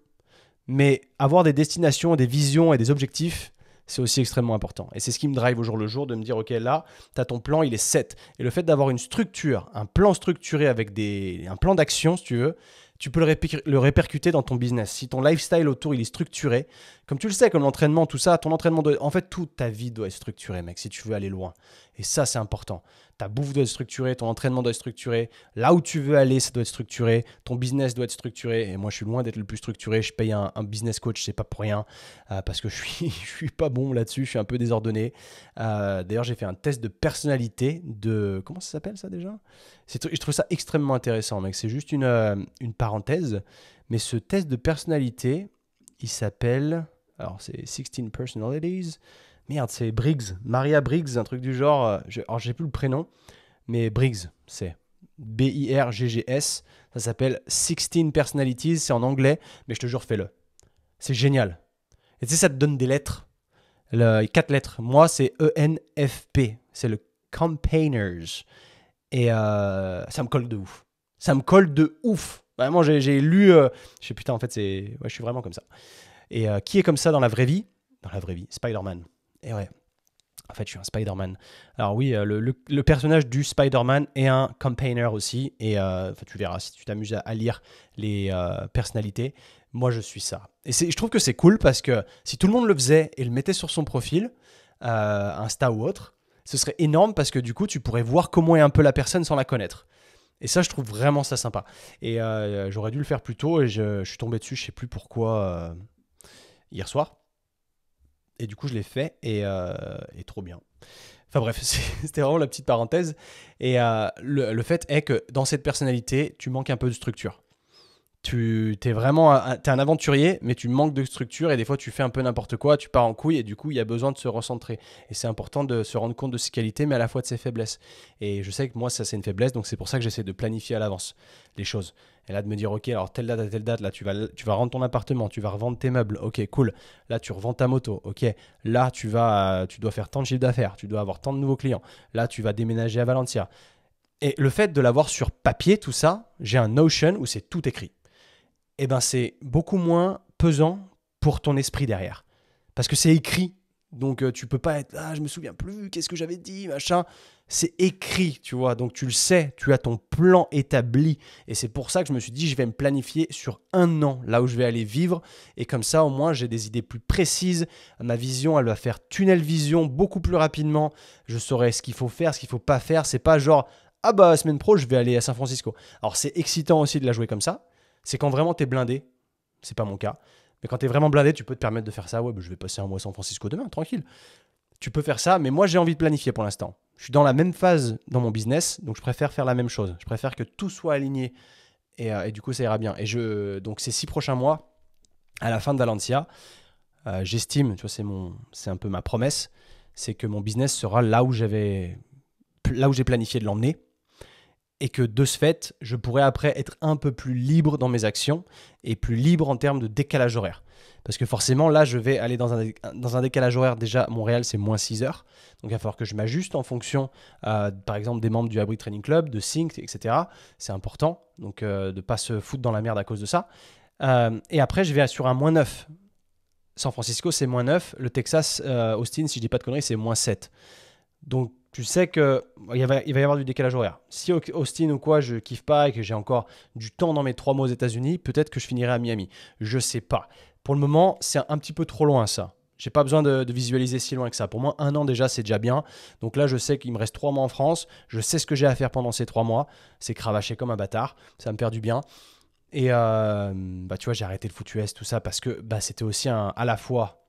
Mais avoir des destinations, des visions et des objectifs, c'est aussi extrêmement important. Et c'est ce qui me drive au jour le jour de me dire, OK, là, tu as ton plan, il est 7. Et le fait d'avoir une structure, un plan structuré avec des, un plan d'action, si tu veux, tu peux le, le, répercuter dans ton business. Si ton lifestyle autour, il est structuré, comme tu le sais, comme l'entraînement, tout ça, ton entraînement, doit... en fait, toute ta vie doit être structurée, mec, si tu veux aller loin. Et ça, c'est important ta bouffe doit être structurée, ton entraînement doit être structuré, là où tu veux aller, ça doit être structuré, ton business doit être structuré. Et moi, je suis loin d'être le plus structuré. Je paye un, business coach, c'est pas pour rien, euh, parce que je suis, je suis pas bon là-dessus, je suis un peu désordonné. Euh, d'ailleurs, j'ai fait un test de personnalité de. Comment ça s'appelle ça déjà Je trouve ça extrêmement intéressant, mec. C'est juste une, euh, une parenthèse. Mais ce test de personnalité, il s'appelle. Alors, c'est 16 Personalities. Merde, c'est Briggs. Maria Briggs, un truc du genre. Euh, je, alors, j'ai plus le prénom, mais Briggs, c'est B-I-R-G-G-S. Ça s'appelle 16 Personalities. C'est en anglais, mais je te jure, fais-le. C'est génial. Et tu sais, ça te donne des lettres. quatre lettres. Moi, c'est E-N-F-P, C'est le Campaigners. Et euh, ça me colle de ouf. Ça me colle de ouf. Vraiment, j'ai, lu. Euh, je sais, putain, en fait, c'est. je suis vraiment comme ça. Et qui est comme ça dans la vraie vie Dans la vraie vie, Spider-Man. Et ouais. En fait, je suis un Spider-Man. Alors oui, euh, le, personnage du Spider-Man est un campaigner aussi. Et euh, tu verras si tu t'amuses à, lire les euh, personnalités. Moi, je suis ça. Et je trouve que c'est cool parce que si tout le monde le faisait et le mettait sur son profil, un Insta ou autre, ce serait énorme parce que du coup, tu pourrais voir comment est un peu la personne sans la connaître. Et ça, je trouve vraiment ça sympa. Et j'aurais dû le faire plus tôt et je, je, suis tombé dessus, je ne sais plus pourquoi, hier soir. Et du coup, je l'ai fait et, euh, trop bien. Enfin bref, c'était vraiment la petite parenthèse. Et euh, le, fait est que dans cette personnalité, tu manques un peu de structure tu es vraiment un aventurier, mais tu manques de structure et des fois tu fais un peu n'importe quoi, tu pars en couille et du coup il y a besoin de se recentrer. Et c'est important de se rendre compte de ses qualités, mais à la fois de ses faiblesses. Et je sais que moi ça c'est une faiblesse, donc c'est pour ça que j'essaie de planifier à l'avance les choses. Et là de me dire ok alors telle date à telle date là tu vas tu vas rendre ton appartement, tu vas revendre tes meubles, ok cool. Là tu revends ta moto, ok. Là tu vas tu dois faire tant de chiffre d'affaires, tu dois avoir tant de nouveaux clients. Là tu vas déménager à Valencia. Et le fait de l'avoir sur papier tout ça, j'ai un Notion où c'est tout écrit eh ben c'est beaucoup moins pesant pour ton esprit derrière. Parce que c'est écrit. Donc euh, tu peux pas être ah je me souviens plus qu'est-ce que j'avais dit machin c'est écrit tu vois donc tu le sais tu as ton plan établi et c'est pour ça que je me suis dit je vais me planifier sur un an là où je vais aller vivre et comme ça au moins j'ai des idées plus précises ma vision elle va faire tunnel vision beaucoup plus rapidement je saurai ce qu'il faut faire ce qu'il faut pas faire c'est pas genre ah bah semaine pro je vais aller à San Francisco alors c'est excitant aussi de la jouer comme ça c'est quand vraiment t'es blindé, c'est pas mon cas, mais quand t'es vraiment blindé, tu peux te permettre de faire ça. Ouais, bah, je vais passer un mois à San Francisco demain, tranquille. Tu peux faire ça, mais moi j'ai envie de planifier pour l'instant. Je suis dans la même phase dans mon business, donc je préfère faire la même chose. Je préfère que tout soit aligné et, euh, du coup ça ira bien. Et je, donc ces six prochains mois, à la fin de Valencia, euh, j'estime, tu vois, c'est un peu ma promesse, c'est que mon business sera là où j'avais, là où j'ai planifié de l'emmener et que de ce fait, je pourrais après être un peu plus libre dans mes actions et plus libre en termes de décalage horaire. Parce que forcément, là, je vais aller dans un, dans un décalage horaire. Déjà, Montréal, c'est moins 6 heures. Donc, il va falloir que je m'ajuste en fonction, euh, par exemple, des membres du Abri Training Club, de Sync, etc. C'est important. Donc, euh, de ne pas se foutre dans la merde à cause de ça. Euh, et après, je vais sur un moins 9. San Francisco, c'est moins 9. Le Texas, Austin, si je dis pas de conneries, c'est moins 7. Donc, tu sais que il va, y avoir du décalage horaire. Si Austin ou quoi, je kiffe pas et que j'ai encore du temps dans mes trois mois aux États-Unis, peut-être que je finirai à Miami. Je sais pas. Pour le moment, c'est un petit peu trop loin ça. J'ai pas besoin de, visualiser si loin que ça. Pour moi, un an déjà, c'est déjà bien. Donc là, je sais qu'il me reste trois mois en France. Je sais ce que j'ai à faire pendant ces trois mois. C'est cravaché comme un bâtard. Ça me perd du bien. Et euh, bah, tu vois, j'ai arrêté le foot US, tout ça, parce que bah, c'était aussi un, à la fois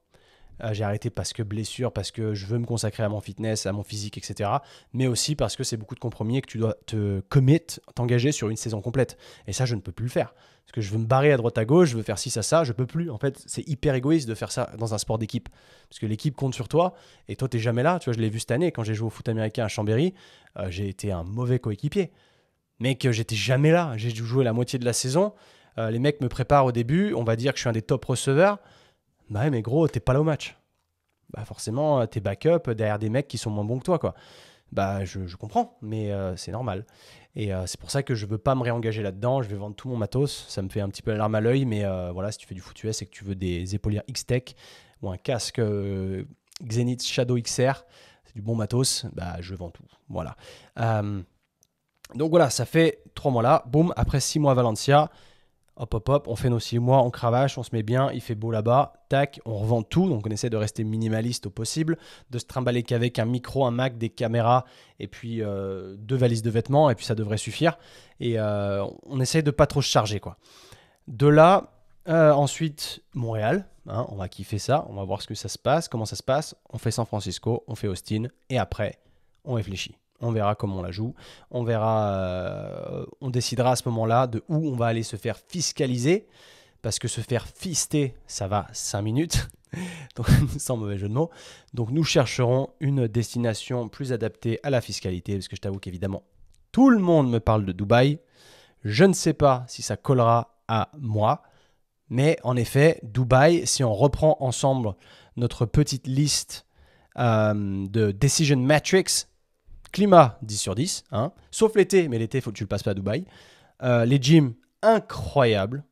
ah, j'ai arrêté parce que blessure, parce que je veux me consacrer à mon fitness, à mon physique, etc. Mais aussi parce que c'est beaucoup de compromis et que tu dois te commit, t'engager sur une saison complète. Et ça, je ne peux plus le faire. Parce que je veux me barrer à droite à gauche, je veux faire ci, ça, ça, je peux plus. En fait, c'est hyper égoïste de faire ça dans un sport d'équipe. Parce que l'équipe compte sur toi et toi, n'es jamais là. Tu vois, je l'ai vu cette année quand j'ai joué au foot américain à Chambéry, euh, j'ai été un mauvais coéquipier. mec j'étais jamais là. J'ai dû jouer la moitié de la saison. Euh, les mecs me préparent au début. On va dire que je suis un des top receveurs. Bah ouais, mais gros, t'es pas là au match. Bah forcément, euh, t'es backup derrière des mecs qui sont moins bons que toi, quoi. Bah je, comprends, mais euh, c'est normal. Et euh, c'est pour ça que je veux pas me réengager là-dedans. Je vais vendre tout mon matos. Ça me fait un petit peu l'arme à l'œil, mais voilà, si tu fais du foot US et que tu veux des épaulières X-Tech ou un casque Xenith Shadow XR, c'est du bon matos, bah je vends tout. Voilà. donc voilà, ça fait trois mois là. Boum, après six mois à Valencia. Hop, hop, hop, on fait nos six mois, on cravache, on se met bien, il fait beau là-bas, tac, on revend tout, donc on essaie de rester minimaliste au possible, de se trimballer qu'avec un micro, un Mac, des caméras, et puis euh, deux valises de vêtements, et puis ça devrait suffire. Et euh, on essaie de pas trop se charger, quoi. De là, euh, ensuite, Montréal, hein, on va kiffer ça, on va voir ce que ça se passe, comment ça se passe, on fait San Francisco, on fait Austin, et après, on réfléchit. On verra comment on la joue. On verra, euh, on décidera à ce moment-là de où on va aller se faire fiscaliser. Parce que se faire fister, ça va 5 minutes. Donc, sans mauvais jeu de mots. Donc, nous chercherons une destination plus adaptée à la fiscalité. Parce que je t'avoue qu'évidemment, tout le monde me parle de Dubaï. Je ne sais pas si ça collera à moi. Mais en effet, Dubaï, si on reprend ensemble notre petite liste euh, de Decision Matrix, Climat, 10 sur 10. Hein. Sauf l'été, mais l'été, faut que tu le passes pas à Dubaï. Euh, les gyms, incroyable.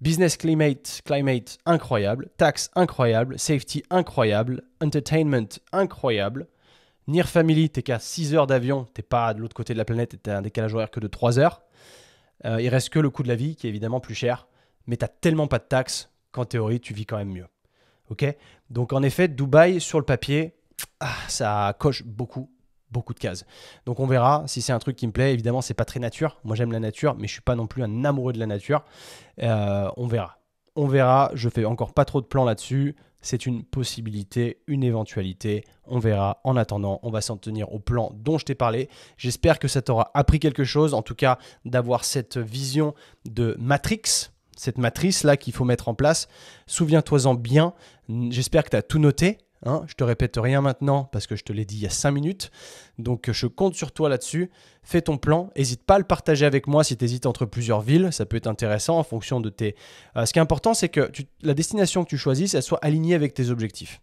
Business climate, climate, incroyable. Tax, incroyable. Safety, incroyable. Entertainment, incroyable. Near Family, t'es qu'à 6 heures d'avion, t'es pas de l'autre côté de la planète et t'as un décalage horaire que de 3 heures. Euh, il reste que le coût de la vie qui est évidemment plus cher, mais t'as tellement pas de taxes qu'en théorie tu vis quand même mieux. Ok Donc en effet, Dubaï sur le papier, ah, ça coche beaucoup beaucoup de cases. Donc on verra si c'est un truc qui me plaît. Évidemment, c'est pas très nature. Moi, j'aime la nature, mais je suis pas non plus un amoureux de la nature. Euh, on verra. On verra. Je fais encore pas trop de plans là-dessus. C'est une possibilité, une éventualité. On verra. En attendant, on va s'en tenir au plan dont je t'ai parlé. J'espère que ça t'aura appris quelque chose. En tout cas, d'avoir cette vision de Matrix, cette matrice là qu'il faut mettre en place. Souviens-toi-en bien. J'espère que tu as tout noté. Hein, je te répète rien maintenant parce que je te l'ai dit il y a 5 minutes. Donc euh, je compte sur toi là-dessus. Fais ton plan. N'hésite pas à le partager avec moi si tu hésites entre plusieurs villes. Ça peut être intéressant en fonction de tes... Euh, ce qui est important, c'est que la destination que tu choisisses, elle soit alignée avec tes objectifs.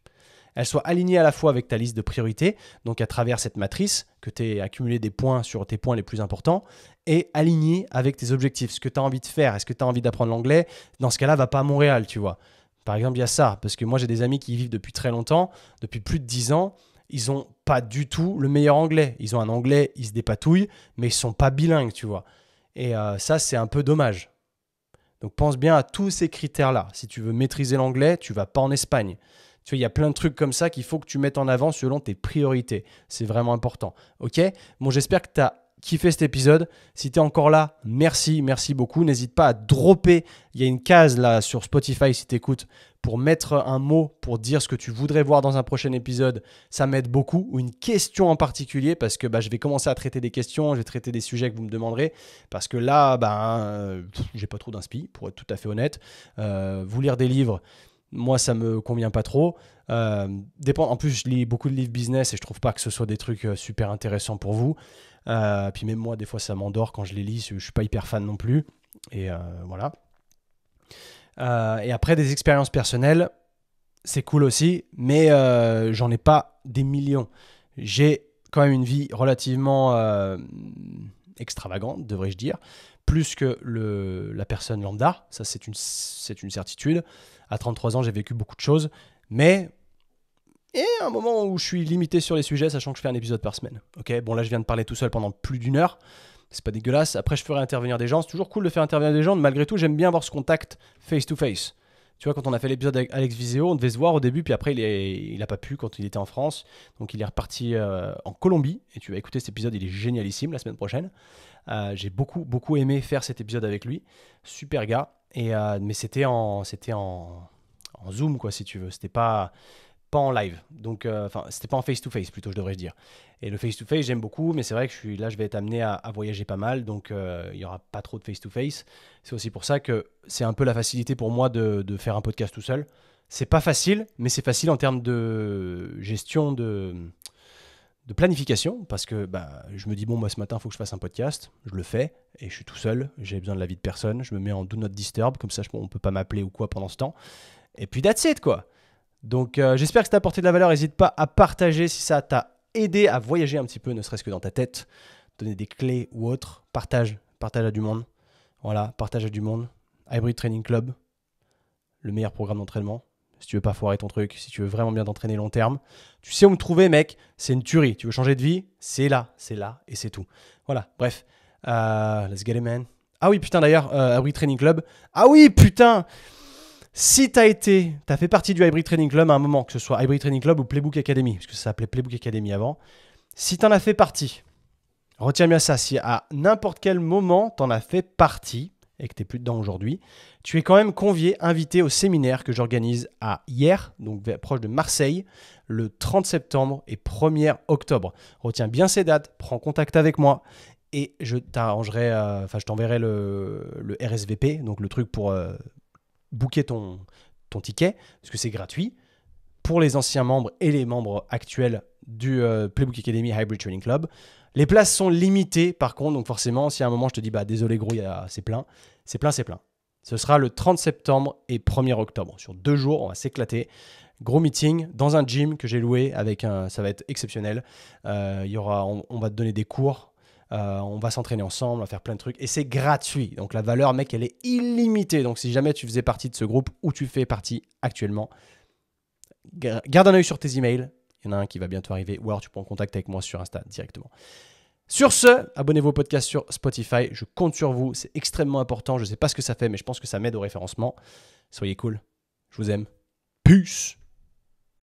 Elle soit alignée à la fois avec ta liste de priorités, donc à travers cette matrice, que tu aies accumulé des points sur tes points les plus importants, et alignée avec tes objectifs, ce que tu as envie de faire. Est-ce que tu as envie d'apprendre l'anglais Dans ce cas-là, va pas à Montréal, tu vois. Par exemple, il y a ça, parce que moi j'ai des amis qui vivent depuis très longtemps, depuis plus de 10 ans, ils n'ont pas du tout le meilleur anglais. Ils ont un anglais, ils se dépatouillent, mais ils sont pas bilingues, tu vois. Et euh, ça, c'est un peu dommage. Donc pense bien à tous ces critères-là. Si tu veux maîtriser l'anglais, tu vas pas en Espagne. Tu vois, il y a plein de trucs comme ça qu'il faut que tu mettes en avant selon tes priorités. C'est vraiment important. Ok Bon, j'espère que tu as kiffé cet épisode. Si tu es encore là, merci, merci beaucoup. N'hésite pas à dropper. Il y a une case là sur Spotify si tu écoutes pour mettre un mot, pour dire ce que tu voudrais voir dans un prochain épisode. Ça m'aide beaucoup. Ou une question en particulier parce que bah, je vais commencer à traiter des questions, je vais traiter des sujets que vous me demanderez. Parce que là, bah, hein, j'ai pas trop d'inspi, pour être tout à fait honnête. Euh, vous lire des livres moi ça me convient pas trop. Euh, dépend, en plus, je lis beaucoup de livres business et je trouve pas que ce soit des trucs euh, super intéressants pour vous. Euh, puis même moi, des fois, ça m'endort quand je les lis. Je suis pas hyper fan non plus. Et euh, voilà. Euh, et après, des expériences personnelles, c'est cool aussi, mais j'en ai pas des millions. J'ai quand même une vie relativement extravagante, devrais-je dire, plus que le, la personne lambda, ça c'est une, c'est une certitude. À 33 ans, j'ai vécu beaucoup de choses, mais et un moment où je suis limité sur les sujets, sachant que je fais un épisode par semaine. Ok, bon là je viens de parler tout seul pendant plus d'une heure, c'est pas dégueulasse. Après je ferai intervenir des gens, c'est toujours cool de faire intervenir des gens, malgré tout j'aime bien avoir ce contact face to face. Tu vois, quand on a fait l'épisode avec Alex Viseo, on devait se voir au début, puis après il, n'a a pas pu quand il était en France, donc il est reparti euh, en Colombie. Et tu vas écouter cet épisode, il est génialissime la semaine prochaine. Euh, j'ai beaucoup beaucoup aimé faire cet épisode avec lui, super gars. Et euh, mais c'était en c'était en zoom quoi si tu veux, c'était pas pas en live. Donc, euh, enfin, c'était pas en face-to-face, plutôt, je devrais dire. Et le face-to-face, j'aime beaucoup, mais c'est vrai que je suis, là, je vais être amené à, voyager pas mal, donc euh, il n'y aura pas trop de face-to-face. C'est aussi pour ça que c'est un peu la facilité pour moi de, faire un podcast tout seul. C'est pas facile, mais c'est facile en termes de gestion de, de planification, parce que bah, je me dis, bon, moi, ce matin, il faut que je fasse un podcast, je le fais, et je suis tout seul, j'ai besoin de l'avis de personne, je me mets en do not disturb, comme ça, je, on peut pas m'appeler ou quoi pendant ce temps. Et puis, that's it, quoi. Donc euh, j'espère que ça t'a apporté de la valeur. N'hésite pas à partager si ça t'a aidé à voyager un petit peu, ne serait-ce que dans ta tête, donner des clés ou autre. Partage, partage à du monde. Voilà, partage à du monde. Hybrid Training Club, le meilleur programme d'entraînement. Si tu veux pas foirer ton truc, si tu veux vraiment bien t'entraîner long terme, tu sais où me trouver, mec. C'est une tuerie. Tu veux changer de vie C'est là, c'est là et c'est tout. Voilà, bref. Euh, let's get it, man. Ah oui, putain, d'ailleurs, euh, Hybrid Training Club. Ah oui, putain si tu as été, tu as fait partie du Hybrid Training Club à un moment, que ce soit Hybrid Training Club ou Playbook Academy, parce que ça s'appelait Playbook Academy avant, si tu en as fait partie, retiens bien ça, si à n'importe quel moment tu en as fait partie et que tu n'es plus dedans aujourd'hui, tu es quand même convié, invité au séminaire que j'organise à hier, donc proche de Marseille, le 30 septembre et 1er octobre. Retiens bien ces dates, prends contact avec moi et je t'arrangerai, euh, enfin je t'enverrai le, RSVP, donc le truc pour euh, booker ton, ticket, parce que c'est gratuit, pour les anciens membres et les membres actuels du euh, Playbook Academy Hybrid Training Club. Les places sont limitées par contre, donc forcément, si à un moment je te dis, bah désolé gros, c'est plein, c'est plein, c'est plein. Ce sera le 30 septembre et 1er octobre. Sur deux jours, on va s'éclater. Gros meeting dans un gym que j'ai loué avec un, ça va être exceptionnel. Euh, il y aura, on, va te donner des cours euh, on va s'entraîner ensemble, on va faire plein de trucs. Et c'est gratuit. Donc la valeur, mec, elle est illimitée. Donc si jamais tu faisais partie de ce groupe ou tu fais partie actuellement, garde un œil sur tes emails. Il y en a un qui va bientôt arriver. Ou alors tu prends contact avec moi sur Insta directement. Sur ce, abonnez-vous au podcast sur Spotify. Je compte sur vous. C'est extrêmement important. Je ne sais pas ce que ça fait, mais je pense que ça m'aide au référencement. Soyez cool. Je vous aime. Puce.